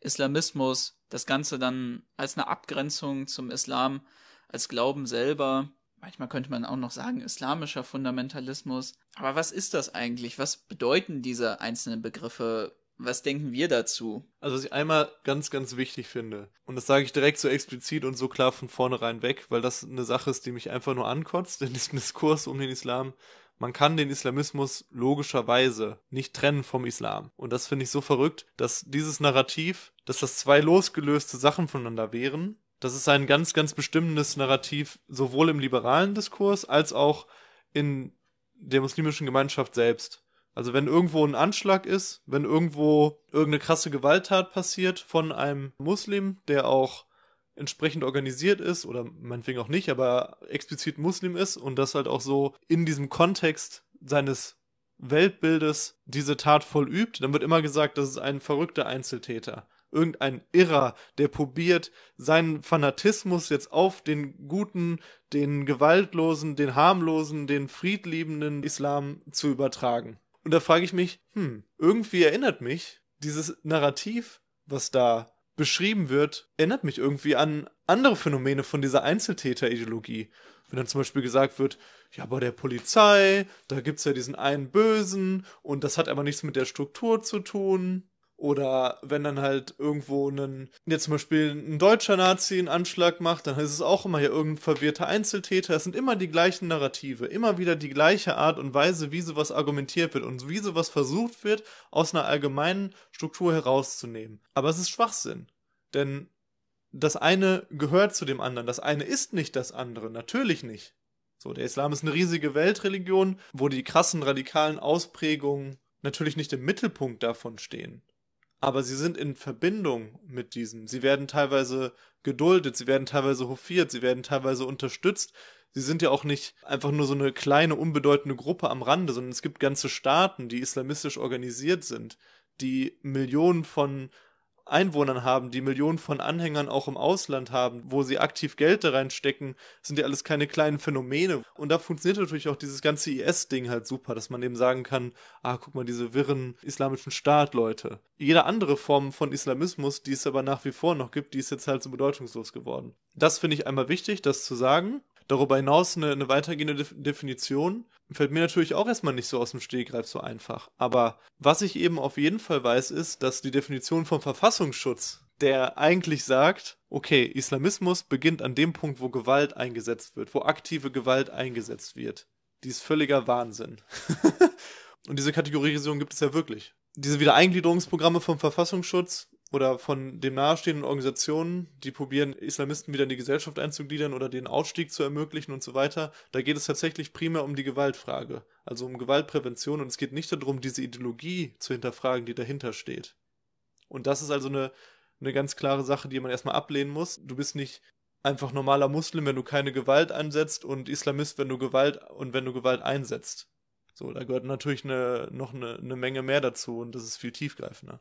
Islamismus, das Ganze dann als eine Abgrenzung zum Islam, als Glauben selber. Manchmal könnte man auch noch sagen, islamischer Fundamentalismus. Aber was ist das eigentlich? Was bedeuten diese einzelnen Begriffe? Was denken wir dazu? Also, was ich einmal ganz, ganz wichtig finde, und das sage ich direkt so explizit und so klar von vornherein weg, weil das eine Sache ist, die mich einfach nur ankotzt in diesem Diskurs um den Islam, man kann den Islamismus logischerweise nicht trennen vom Islam. Und das finde ich so verrückt, dass dieses Narrativ, dass das zwei losgelöste Sachen voneinander wären, das ist ein ganz, ganz bestimmendes Narrativ, sowohl im liberalen Diskurs als auch in der muslimischen Gemeinschaft selbst. Also wenn irgendwo ein Anschlag ist, wenn irgendwo irgendeine krasse Gewalttat passiert von einem Muslim, der auch entsprechend organisiert ist oder meinetwegen auch nicht, aber explizit Muslim ist und das halt auch so in diesem Kontext seines Weltbildes diese Tat vollübt, dann wird immer gesagt, das ist ein verrückter Einzeltäter. Irgendein Irrer, der probiert, seinen Fanatismus jetzt auf den guten, den gewaltlosen, den harmlosen, den friedliebenden Islam zu übertragen. Und da frage ich mich, hm, irgendwie erinnert mich dieses Narrativ, was da beschrieben wird, erinnert mich irgendwie an andere Phänomene von dieser Einzeltäterideologie. Wenn dann zum Beispiel gesagt wird, ja, bei der Polizei, da gibt es ja diesen einen Bösen und das hat aber nichts mit der Struktur zu tun. Oder wenn dann halt irgendwo ein, jetzt zum Beispiel ein deutscher Nazi einen Anschlag macht, dann ist es auch immer hier irgendein verwirrter Einzeltäter. Es sind immer die gleichen Narrative, immer wieder die gleiche Art und Weise, wie sowas argumentiert wird und wie sowas versucht wird, aus einer allgemeinen Struktur herauszunehmen. Aber es ist Schwachsinn. Denn das eine gehört zu dem anderen, das eine ist nicht das andere, natürlich nicht. So, der Islam ist eine riesige Weltreligion, wo die krassen radikalen Ausprägungen natürlich nicht im Mittelpunkt davon stehen aber sie sind in Verbindung mit diesem. Sie werden teilweise geduldet, sie werden teilweise hofiert, sie werden teilweise unterstützt. Sie sind ja auch nicht einfach nur so eine kleine, unbedeutende Gruppe am Rande, sondern es gibt ganze Staaten, die islamistisch organisiert sind, die Millionen von Einwohnern haben, die Millionen von Anhängern auch im Ausland haben, wo sie aktiv Geld da reinstecken, sind ja alles keine kleinen Phänomene. Und da funktioniert natürlich auch dieses ganze IS-Ding halt super, dass man eben sagen kann, ah, guck mal, diese wirren islamischen Staatleute. Jede andere Form von Islamismus, die es aber nach wie vor noch gibt, die ist jetzt halt so bedeutungslos geworden. Das finde ich einmal wichtig, das zu sagen. Darüber hinaus eine, eine weitergehende Definition fällt mir natürlich auch erstmal nicht so aus dem Stehgreif so einfach. Aber was ich eben auf jeden Fall weiß, ist, dass die Definition vom Verfassungsschutz, der eigentlich sagt, okay, Islamismus beginnt an dem Punkt, wo Gewalt eingesetzt wird, wo aktive Gewalt eingesetzt wird. Die ist völliger Wahnsinn. Und diese Kategorisierung gibt es ja wirklich. Diese Wiedereingliederungsprogramme vom Verfassungsschutz oder von dem nahestehenden Organisationen, die probieren, Islamisten wieder in die Gesellschaft einzugliedern oder den Ausstieg zu ermöglichen und so weiter, da geht es tatsächlich primär um die Gewaltfrage, also um Gewaltprävention und es geht nicht darum, diese Ideologie zu hinterfragen, die dahinter steht. Und das ist also eine, eine ganz klare Sache, die man erstmal ablehnen muss. Du bist nicht einfach normaler Muslim, wenn du keine Gewalt einsetzt und Islamist, wenn du Gewalt und wenn du Gewalt einsetzt. So, da gehört natürlich eine, noch eine, eine Menge mehr dazu und das ist viel tiefgreifender.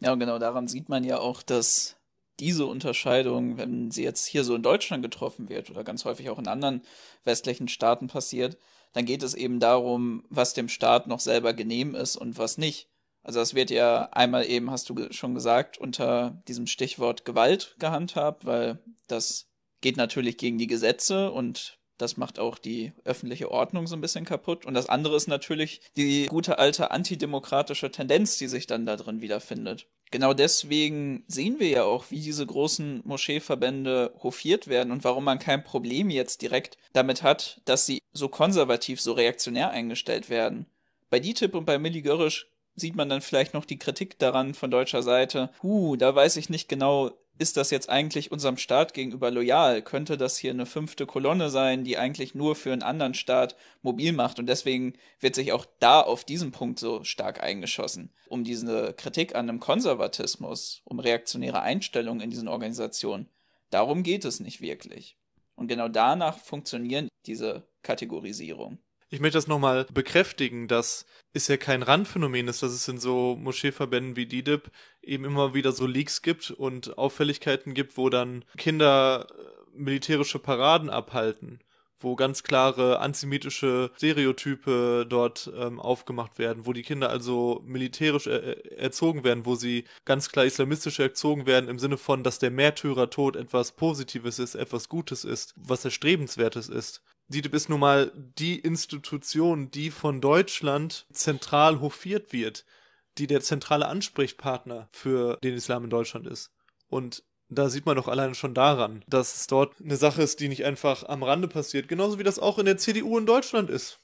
Ja, und genau daran sieht man ja auch, dass diese Unterscheidung, wenn sie jetzt hier so in Deutschland getroffen wird oder ganz häufig auch in anderen westlichen Staaten passiert, dann geht es eben darum, was dem Staat noch selber genehm ist und was nicht. Also das wird ja einmal eben, hast du schon gesagt, unter diesem Stichwort Gewalt gehandhabt, weil das geht natürlich gegen die Gesetze und das macht auch die öffentliche Ordnung so ein bisschen kaputt. Und das andere ist natürlich die gute alte antidemokratische Tendenz, die sich dann da drin wiederfindet. Genau deswegen sehen wir ja auch, wie diese großen Moscheeverbände hofiert werden und warum man kein Problem jetzt direkt damit hat, dass sie so konservativ, so reaktionär eingestellt werden. Bei DTIP und bei Milli Görisch sieht man dann vielleicht noch die Kritik daran von deutscher Seite. Huh, da weiß ich nicht genau, ist das jetzt eigentlich unserem Staat gegenüber loyal? Könnte das hier eine fünfte Kolonne sein, die eigentlich nur für einen anderen Staat mobil macht? Und deswegen wird sich auch da auf diesen Punkt so stark eingeschossen. Um diese Kritik an einem Konservatismus, um reaktionäre Einstellungen in diesen Organisationen, darum geht es nicht wirklich. Und genau danach funktionieren diese Kategorisierungen. Ich möchte das nochmal bekräftigen, dass es ja kein Randphänomen ist, dass es in so Moscheeverbänden wie DIDIP eben immer wieder so Leaks gibt und Auffälligkeiten gibt, wo dann Kinder äh, militärische Paraden abhalten wo ganz klare antisemitische Stereotype dort ähm, aufgemacht werden, wo die Kinder also militärisch er äh, äh, erzogen werden, wo sie ganz klar islamistisch erzogen werden im Sinne von, dass der Märtyrertod etwas Positives ist, etwas Gutes ist, was erstrebenswertes ist die DITIB ist nun mal die Institution, die von Deutschland zentral hofiert wird, die der zentrale Ansprechpartner für den Islam in Deutschland ist. Und da sieht man doch alleine schon daran, dass es dort eine Sache ist, die nicht einfach am Rande passiert. Genauso wie das auch in der CDU in Deutschland ist.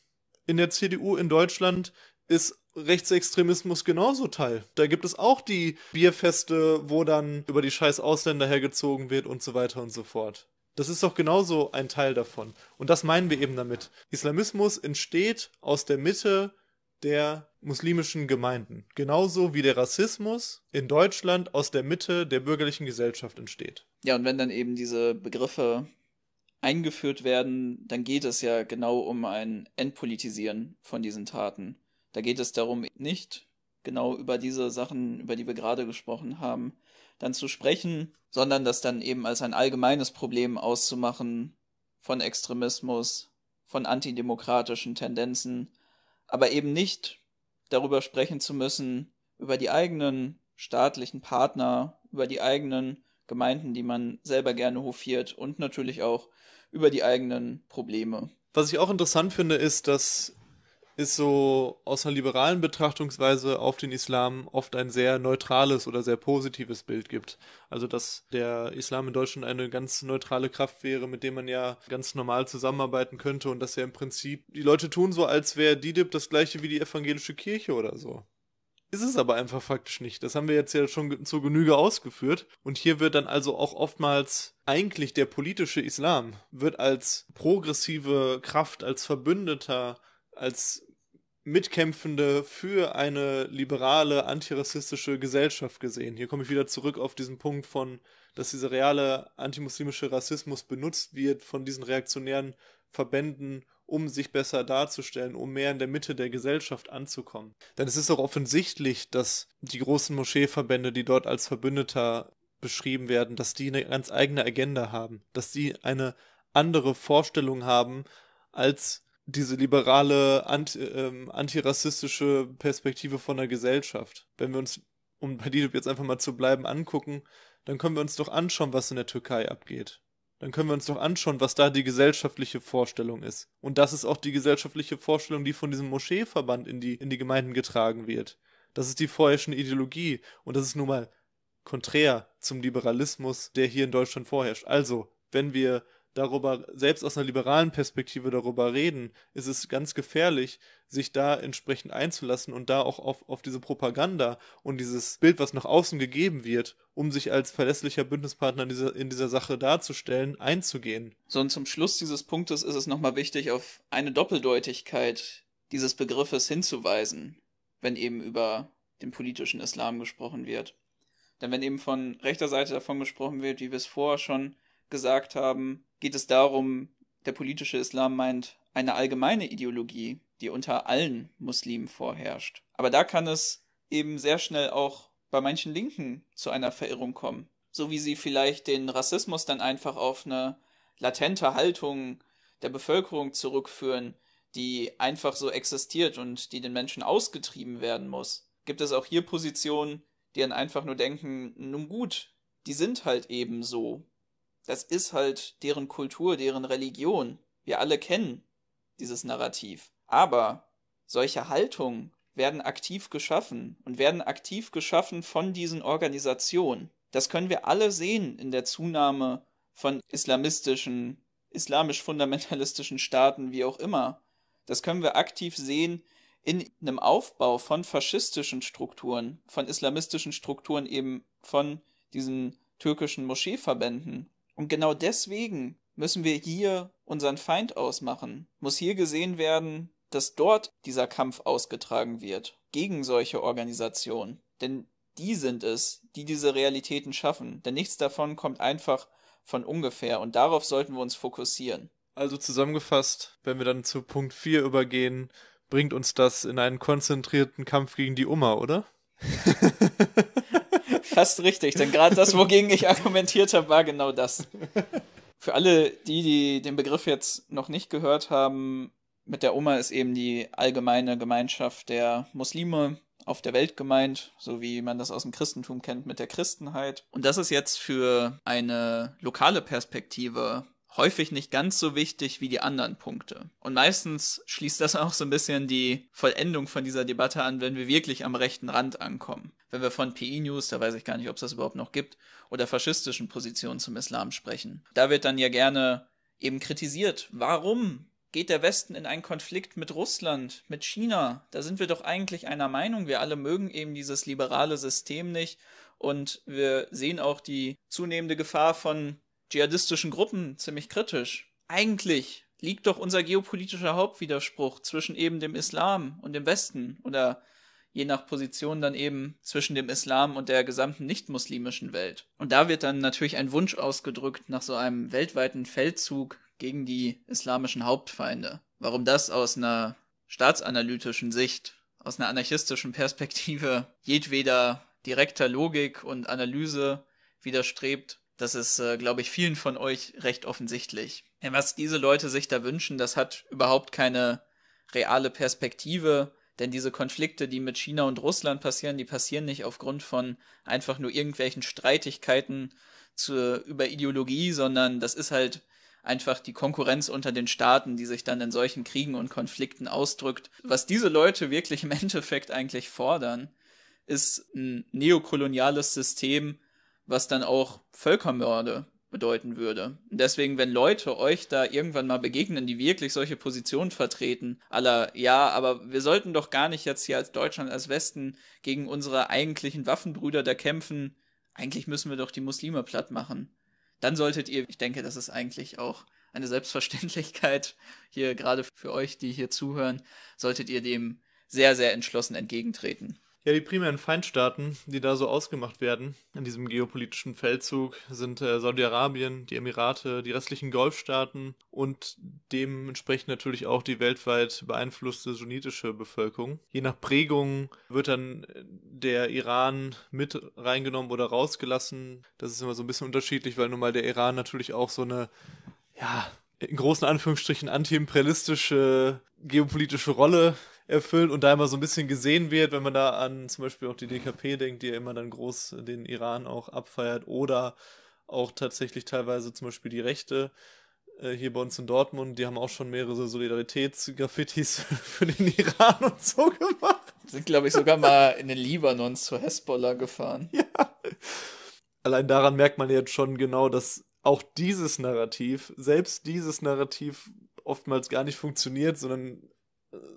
In der CDU in Deutschland ist Rechtsextremismus genauso Teil. Da gibt es auch die Bierfeste, wo dann über die scheiß Ausländer hergezogen wird und so weiter und so fort. Das ist doch genauso ein Teil davon. Und das meinen wir eben damit. Islamismus entsteht aus der Mitte der muslimischen Gemeinden. Genauso wie der Rassismus in Deutschland aus der Mitte der bürgerlichen Gesellschaft entsteht. Ja, und wenn dann eben diese Begriffe eingeführt werden, dann geht es ja genau um ein Entpolitisieren von diesen Taten. Da geht es darum, nicht genau über diese Sachen, über die wir gerade gesprochen haben, dann zu sprechen, sondern das dann eben als ein allgemeines Problem auszumachen von Extremismus, von antidemokratischen Tendenzen, aber eben nicht darüber sprechen zu müssen, über die eigenen staatlichen Partner, über die eigenen Gemeinden, die man selber gerne hofiert und natürlich auch über die eigenen Probleme. Was ich auch interessant finde, ist, dass ist so aus einer liberalen Betrachtungsweise auf den Islam oft ein sehr neutrales oder sehr positives Bild gibt. Also dass der Islam in Deutschland eine ganz neutrale Kraft wäre, mit dem man ja ganz normal zusammenarbeiten könnte und dass ja im Prinzip die Leute tun so, als wäre DIDIP das gleiche wie die evangelische Kirche oder so. Ist es aber einfach faktisch nicht. Das haben wir jetzt ja schon zur Genüge ausgeführt. Und hier wird dann also auch oftmals eigentlich der politische Islam wird als progressive Kraft, als Verbündeter, als Mitkämpfende für eine liberale, antirassistische Gesellschaft gesehen. Hier komme ich wieder zurück auf diesen Punkt von, dass dieser reale antimuslimische Rassismus benutzt wird von diesen reaktionären Verbänden, um sich besser darzustellen, um mehr in der Mitte der Gesellschaft anzukommen. Denn es ist auch offensichtlich, dass die großen Moscheeverbände, die dort als Verbündeter beschrieben werden, dass die eine ganz eigene Agenda haben, dass die eine andere Vorstellung haben als diese liberale, ähm, antirassistische Perspektive von der Gesellschaft. Wenn wir uns, um bei DDoP jetzt einfach mal zu bleiben, angucken, dann können wir uns doch anschauen, was in der Türkei abgeht. Dann können wir uns doch anschauen, was da die gesellschaftliche Vorstellung ist. Und das ist auch die gesellschaftliche Vorstellung, die von diesem Moscheeverband in die, in die Gemeinden getragen wird. Das ist die vorherrschende Ideologie. Und das ist nun mal konträr zum Liberalismus, der hier in Deutschland vorherrscht. Also, wenn wir darüber, selbst aus einer liberalen Perspektive darüber reden, ist es ganz gefährlich, sich da entsprechend einzulassen und da auch auf, auf diese Propaganda und dieses Bild, was nach außen gegeben wird, um sich als verlässlicher Bündnispartner in dieser, in dieser Sache darzustellen, einzugehen. So, und zum Schluss dieses Punktes ist es nochmal wichtig, auf eine Doppeldeutigkeit dieses Begriffes hinzuweisen, wenn eben über den politischen Islam gesprochen wird. Denn wenn eben von rechter Seite davon gesprochen wird, wie wir es vorher schon gesagt haben, geht es darum, der politische Islam meint eine allgemeine Ideologie, die unter allen Muslimen vorherrscht. Aber da kann es eben sehr schnell auch bei manchen Linken zu einer Verirrung kommen. So wie sie vielleicht den Rassismus dann einfach auf eine latente Haltung der Bevölkerung zurückführen, die einfach so existiert und die den Menschen ausgetrieben werden muss. Gibt es auch hier Positionen, die dann einfach nur denken, nun gut, die sind halt eben so das ist halt deren Kultur, deren Religion. Wir alle kennen dieses Narrativ. Aber solche Haltungen werden aktiv geschaffen und werden aktiv geschaffen von diesen Organisationen. Das können wir alle sehen in der Zunahme von islamistischen, islamisch-fundamentalistischen Staaten, wie auch immer. Das können wir aktiv sehen in einem Aufbau von faschistischen Strukturen, von islamistischen Strukturen eben von diesen türkischen Moscheeverbänden und genau deswegen müssen wir hier unseren Feind ausmachen, muss hier gesehen werden, dass dort dieser Kampf ausgetragen wird gegen solche Organisationen. Denn die sind es, die diese Realitäten schaffen. Denn nichts davon kommt einfach von ungefähr und darauf sollten wir uns fokussieren. Also zusammengefasst, wenn wir dann zu Punkt 4 übergehen, bringt uns das in einen konzentrierten Kampf gegen die Oma, oder? Fast richtig, denn gerade das, wogegen ich argumentiert habe, war genau das. Für alle, die, die den Begriff jetzt noch nicht gehört haben, mit der Oma ist eben die allgemeine Gemeinschaft der Muslime auf der Welt gemeint, so wie man das aus dem Christentum kennt mit der Christenheit. Und das ist jetzt für eine lokale Perspektive häufig nicht ganz so wichtig wie die anderen Punkte. Und meistens schließt das auch so ein bisschen die Vollendung von dieser Debatte an, wenn wir wirklich am rechten Rand ankommen. Wenn wir von PI-News, da weiß ich gar nicht, ob es das überhaupt noch gibt, oder faschistischen Positionen zum Islam sprechen. Da wird dann ja gerne eben kritisiert, warum geht der Westen in einen Konflikt mit Russland, mit China? Da sind wir doch eigentlich einer Meinung. Wir alle mögen eben dieses liberale System nicht. Und wir sehen auch die zunehmende Gefahr von dschihadistischen Gruppen ziemlich kritisch. Eigentlich liegt doch unser geopolitischer Hauptwiderspruch zwischen eben dem Islam und dem Westen oder je nach Position dann eben zwischen dem Islam und der gesamten nichtmuslimischen Welt. Und da wird dann natürlich ein Wunsch ausgedrückt nach so einem weltweiten Feldzug gegen die islamischen Hauptfeinde. Warum das aus einer staatsanalytischen Sicht, aus einer anarchistischen Perspektive jedweder direkter Logik und Analyse widerstrebt, das ist, äh, glaube ich, vielen von euch recht offensichtlich. Was diese Leute sich da wünschen, das hat überhaupt keine reale Perspektive, denn diese Konflikte, die mit China und Russland passieren, die passieren nicht aufgrund von einfach nur irgendwelchen Streitigkeiten zu, über Ideologie, sondern das ist halt einfach die Konkurrenz unter den Staaten, die sich dann in solchen Kriegen und Konflikten ausdrückt. Was diese Leute wirklich im Endeffekt eigentlich fordern, ist ein neokoloniales System, was dann auch Völkermörder bedeuten würde. Deswegen, wenn Leute euch da irgendwann mal begegnen, die wirklich solche Positionen vertreten, aller, ja, aber wir sollten doch gar nicht jetzt hier als Deutschland, als Westen gegen unsere eigentlichen Waffenbrüder da kämpfen. Eigentlich müssen wir doch die Muslime platt machen. Dann solltet ihr, ich denke, das ist eigentlich auch eine Selbstverständlichkeit hier gerade für euch, die hier zuhören, solltet ihr dem sehr, sehr entschlossen entgegentreten. Ja, die primären Feindstaaten, die da so ausgemacht werden in diesem geopolitischen Feldzug, sind äh, Saudi-Arabien, die Emirate, die restlichen Golfstaaten und dementsprechend natürlich auch die weltweit beeinflusste sunnitische Bevölkerung. Je nach Prägung wird dann äh, der Iran mit reingenommen oder rausgelassen. Das ist immer so ein bisschen unterschiedlich, weil nun mal der Iran natürlich auch so eine, ja, in großen Anführungsstrichen antiimperialistische geopolitische Rolle erfüllt und da immer so ein bisschen gesehen wird, wenn man da an zum Beispiel auch die DKP denkt, die ja immer dann groß den Iran auch abfeiert oder auch tatsächlich teilweise zum Beispiel die Rechte äh, hier bei uns in Dortmund, die haben auch schon mehrere Solidaritätsgraffitis für den Iran und so gemacht. Sind, glaube ich, sogar mal in den Libanon zur Hezbollah gefahren. Ja. Allein daran merkt man jetzt schon genau, dass auch dieses Narrativ, selbst dieses Narrativ oftmals gar nicht funktioniert, sondern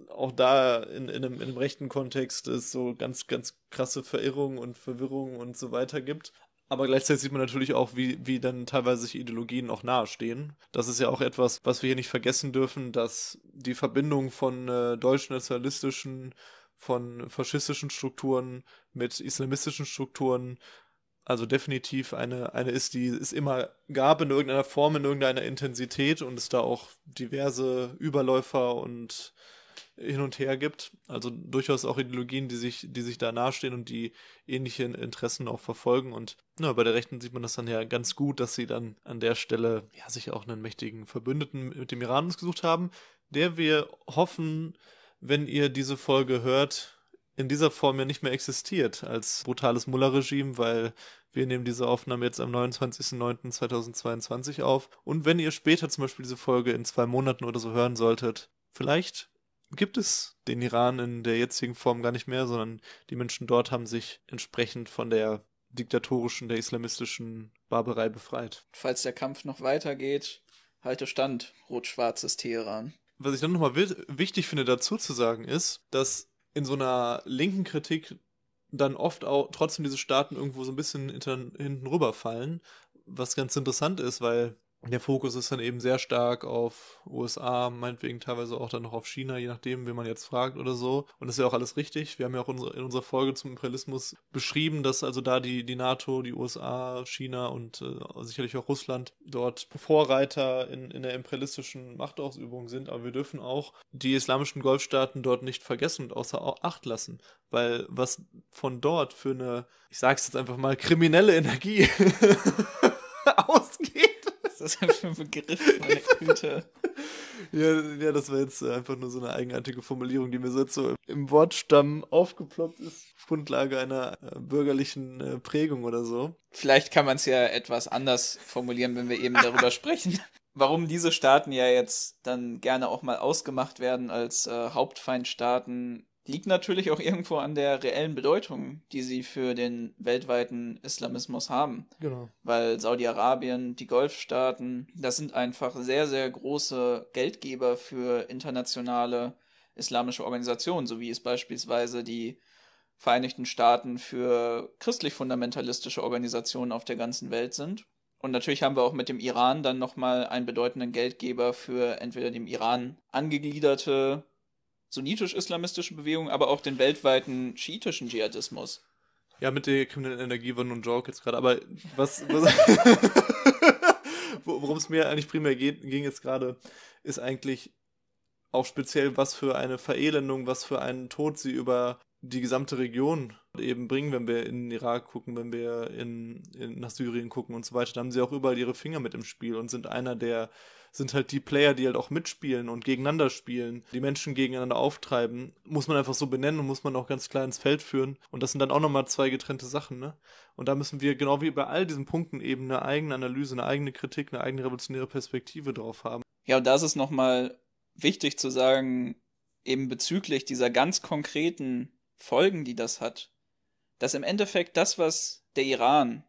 auch da in, in, einem, in einem rechten Kontext es so ganz, ganz krasse Verirrungen und Verwirrungen und so weiter gibt. Aber gleichzeitig sieht man natürlich auch, wie, wie dann teilweise sich Ideologien auch nahestehen. Das ist ja auch etwas, was wir hier nicht vergessen dürfen, dass die Verbindung von äh, deutsch-nationalistischen, von faschistischen Strukturen mit islamistischen Strukturen also definitiv eine, eine ist, die es immer gab in irgendeiner Form, in irgendeiner Intensität und es da auch diverse Überläufer und hin und her gibt. Also durchaus auch Ideologien, die sich, die sich da nahestehen und die ähnliche Interessen auch verfolgen. Und na, bei der Rechten sieht man das dann ja ganz gut, dass sie dann an der Stelle ja sich auch einen mächtigen Verbündeten mit dem Iran gesucht haben, der wir hoffen, wenn ihr diese Folge hört, in dieser Form ja nicht mehr existiert als brutales Mullah-Regime, weil wir nehmen diese Aufnahme jetzt am 29.09.2022 auf. Und wenn ihr später zum Beispiel diese Folge in zwei Monaten oder so hören solltet, vielleicht gibt es den Iran in der jetzigen Form gar nicht mehr, sondern die Menschen dort haben sich entsprechend von der diktatorischen, der islamistischen Barbarei befreit. Falls der Kampf noch weitergeht, halte Stand, rot-schwarzes Teheran. Was ich dann nochmal wichtig finde dazu zu sagen ist, dass in so einer linken Kritik dann oft auch trotzdem diese Staaten irgendwo so ein bisschen hinten rüberfallen, was ganz interessant ist, weil der Fokus ist dann eben sehr stark auf USA, meinetwegen teilweise auch dann noch auf China, je nachdem, wie man jetzt fragt oder so. Und das ist ja auch alles richtig. Wir haben ja auch in unserer Folge zum Imperialismus beschrieben, dass also da die, die NATO, die USA, China und äh, sicherlich auch Russland dort Vorreiter in, in der imperialistischen Machtausübung sind. Aber wir dürfen auch die islamischen Golfstaaten dort nicht vergessen und außer Acht lassen. Weil was von dort für eine, ich sag's jetzt einfach mal, kriminelle Energie das denn für ein Begriff, meine Güte? ja, ja, das war jetzt einfach nur so eine eigenartige Formulierung, die mir so jetzt so im Wortstamm aufgeploppt ist. Grundlage einer äh, bürgerlichen äh, Prägung oder so. Vielleicht kann man es ja etwas anders formulieren, wenn wir eben darüber sprechen. Warum diese Staaten ja jetzt dann gerne auch mal ausgemacht werden als äh, Hauptfeindstaaten liegt natürlich auch irgendwo an der reellen Bedeutung, die sie für den weltweiten Islamismus haben. Genau. Weil Saudi-Arabien, die Golfstaaten, das sind einfach sehr, sehr große Geldgeber für internationale islamische Organisationen, so wie es beispielsweise die Vereinigten Staaten für christlich-fundamentalistische Organisationen auf der ganzen Welt sind. Und natürlich haben wir auch mit dem Iran dann nochmal einen bedeutenden Geldgeber für entweder dem Iran angegliederte sunnitisch-islamistischen Bewegung, aber auch den weltweiten schiitischen Dschihadismus. Ja, mit der kriminellen Energie war nun ein Joke jetzt gerade, aber was, was worum es mir eigentlich primär geht, ging jetzt gerade, ist eigentlich auch speziell, was für eine Verelendung, was für einen Tod sie über die gesamte Region eben bringen, wenn wir in den Irak gucken, wenn wir in, in, nach Syrien gucken und so weiter. Da haben sie auch überall ihre Finger mit im Spiel und sind einer der sind halt die Player, die halt auch mitspielen und gegeneinander spielen, die Menschen gegeneinander auftreiben, muss man einfach so benennen und muss man auch ganz klar ins Feld führen. Und das sind dann auch nochmal zwei getrennte Sachen, ne? Und da müssen wir, genau wie bei all diesen Punkten, eben eine eigene Analyse, eine eigene Kritik, eine eigene revolutionäre Perspektive drauf haben. Ja, und da ist es nochmal wichtig zu sagen, eben bezüglich dieser ganz konkreten Folgen, die das hat, dass im Endeffekt das, was der Iran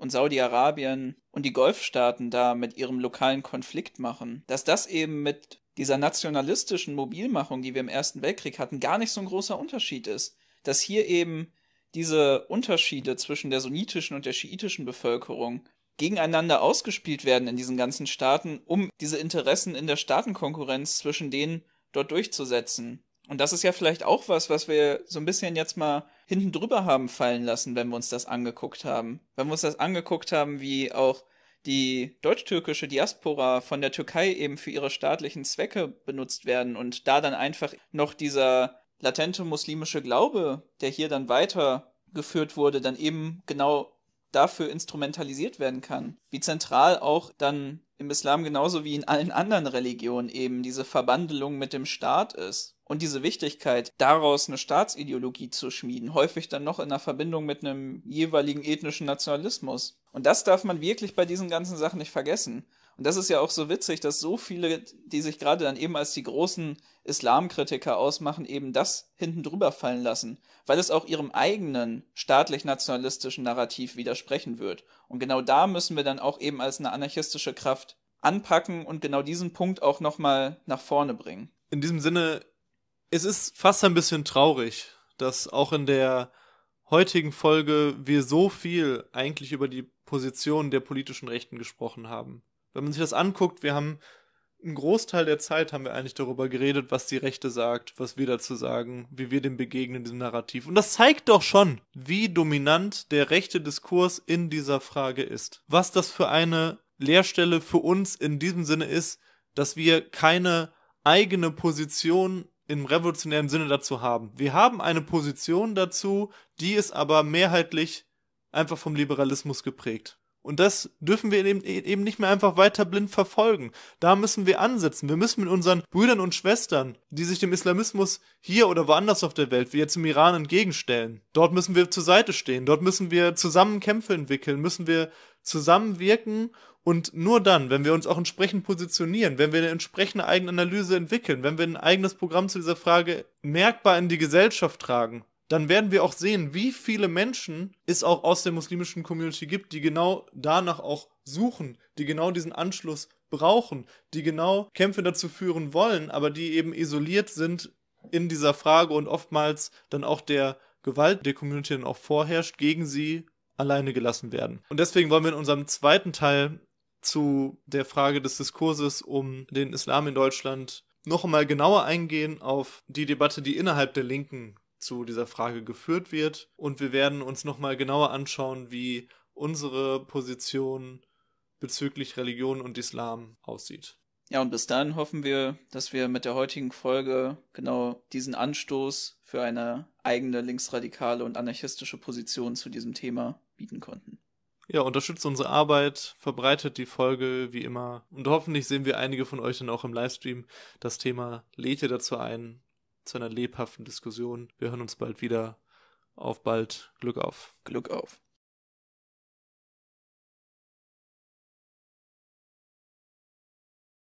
und Saudi-Arabien und die Golfstaaten da mit ihrem lokalen Konflikt machen, dass das eben mit dieser nationalistischen Mobilmachung, die wir im Ersten Weltkrieg hatten, gar nicht so ein großer Unterschied ist. Dass hier eben diese Unterschiede zwischen der sunnitischen und der schiitischen Bevölkerung gegeneinander ausgespielt werden in diesen ganzen Staaten, um diese Interessen in der Staatenkonkurrenz zwischen denen dort durchzusetzen. Und das ist ja vielleicht auch was, was wir so ein bisschen jetzt mal hinten drüber haben fallen lassen, wenn wir uns das angeguckt haben. Wenn wir uns das angeguckt haben, wie auch die deutsch-türkische Diaspora von der Türkei eben für ihre staatlichen Zwecke benutzt werden und da dann einfach noch dieser latente muslimische Glaube, der hier dann weitergeführt wurde, dann eben genau dafür instrumentalisiert werden kann. Wie zentral auch dann im Islam genauso wie in allen anderen Religionen eben diese Verbandelung mit dem Staat ist. Und diese Wichtigkeit, daraus eine Staatsideologie zu schmieden, häufig dann noch in der Verbindung mit einem jeweiligen ethnischen Nationalismus. Und das darf man wirklich bei diesen ganzen Sachen nicht vergessen. Und das ist ja auch so witzig, dass so viele, die sich gerade dann eben als die großen Islamkritiker ausmachen, eben das hinten drüber fallen lassen, weil es auch ihrem eigenen staatlich-nationalistischen Narrativ widersprechen wird. Und genau da müssen wir dann auch eben als eine anarchistische Kraft anpacken und genau diesen Punkt auch nochmal nach vorne bringen. In diesem Sinne es ist fast ein bisschen traurig, dass auch in der heutigen Folge wir so viel eigentlich über die Position der politischen Rechten gesprochen haben. Wenn man sich das anguckt, wir haben einen Großteil der Zeit haben wir eigentlich darüber geredet, was die Rechte sagt, was wir dazu sagen, wie wir dem begegnen, diesem Narrativ. Und das zeigt doch schon, wie dominant der rechte Diskurs in dieser Frage ist. Was das für eine Leerstelle für uns in diesem Sinne ist, dass wir keine eigene Position im revolutionären Sinne dazu haben. Wir haben eine Position dazu, die ist aber mehrheitlich einfach vom Liberalismus geprägt. Und das dürfen wir eben, eben nicht mehr einfach weiter blind verfolgen. Da müssen wir ansetzen. Wir müssen mit unseren Brüdern und Schwestern, die sich dem Islamismus hier oder woanders auf der Welt, wie jetzt im Iran, entgegenstellen. Dort müssen wir zur Seite stehen. Dort müssen wir zusammen Kämpfe entwickeln. Müssen wir zusammenwirken und nur dann, wenn wir uns auch entsprechend positionieren, wenn wir eine entsprechende Eigenanalyse entwickeln, wenn wir ein eigenes Programm zu dieser Frage merkbar in die Gesellschaft tragen, dann werden wir auch sehen, wie viele Menschen es auch aus der muslimischen Community gibt, die genau danach auch suchen, die genau diesen Anschluss brauchen, die genau Kämpfe dazu führen wollen, aber die eben isoliert sind in dieser Frage und oftmals dann auch der Gewalt der Community dann auch vorherrscht, gegen sie alleine gelassen werden. Und deswegen wollen wir in unserem zweiten Teil zu der Frage des Diskurses um den Islam in Deutschland noch einmal genauer eingehen auf die Debatte, die innerhalb der Linken zu dieser Frage geführt wird. Und wir werden uns noch nochmal genauer anschauen, wie unsere Position bezüglich Religion und Islam aussieht. Ja, und bis dahin hoffen wir, dass wir mit der heutigen Folge genau diesen Anstoß für eine eigene linksradikale und anarchistische Position zu diesem Thema bieten konnten. Ja, unterstützt unsere Arbeit, verbreitet die Folge wie immer und hoffentlich sehen wir einige von euch dann auch im Livestream. Das Thema lädt ihr dazu ein, zu einer lebhaften Diskussion. Wir hören uns bald wieder. Auf bald. Glück auf. Glück auf.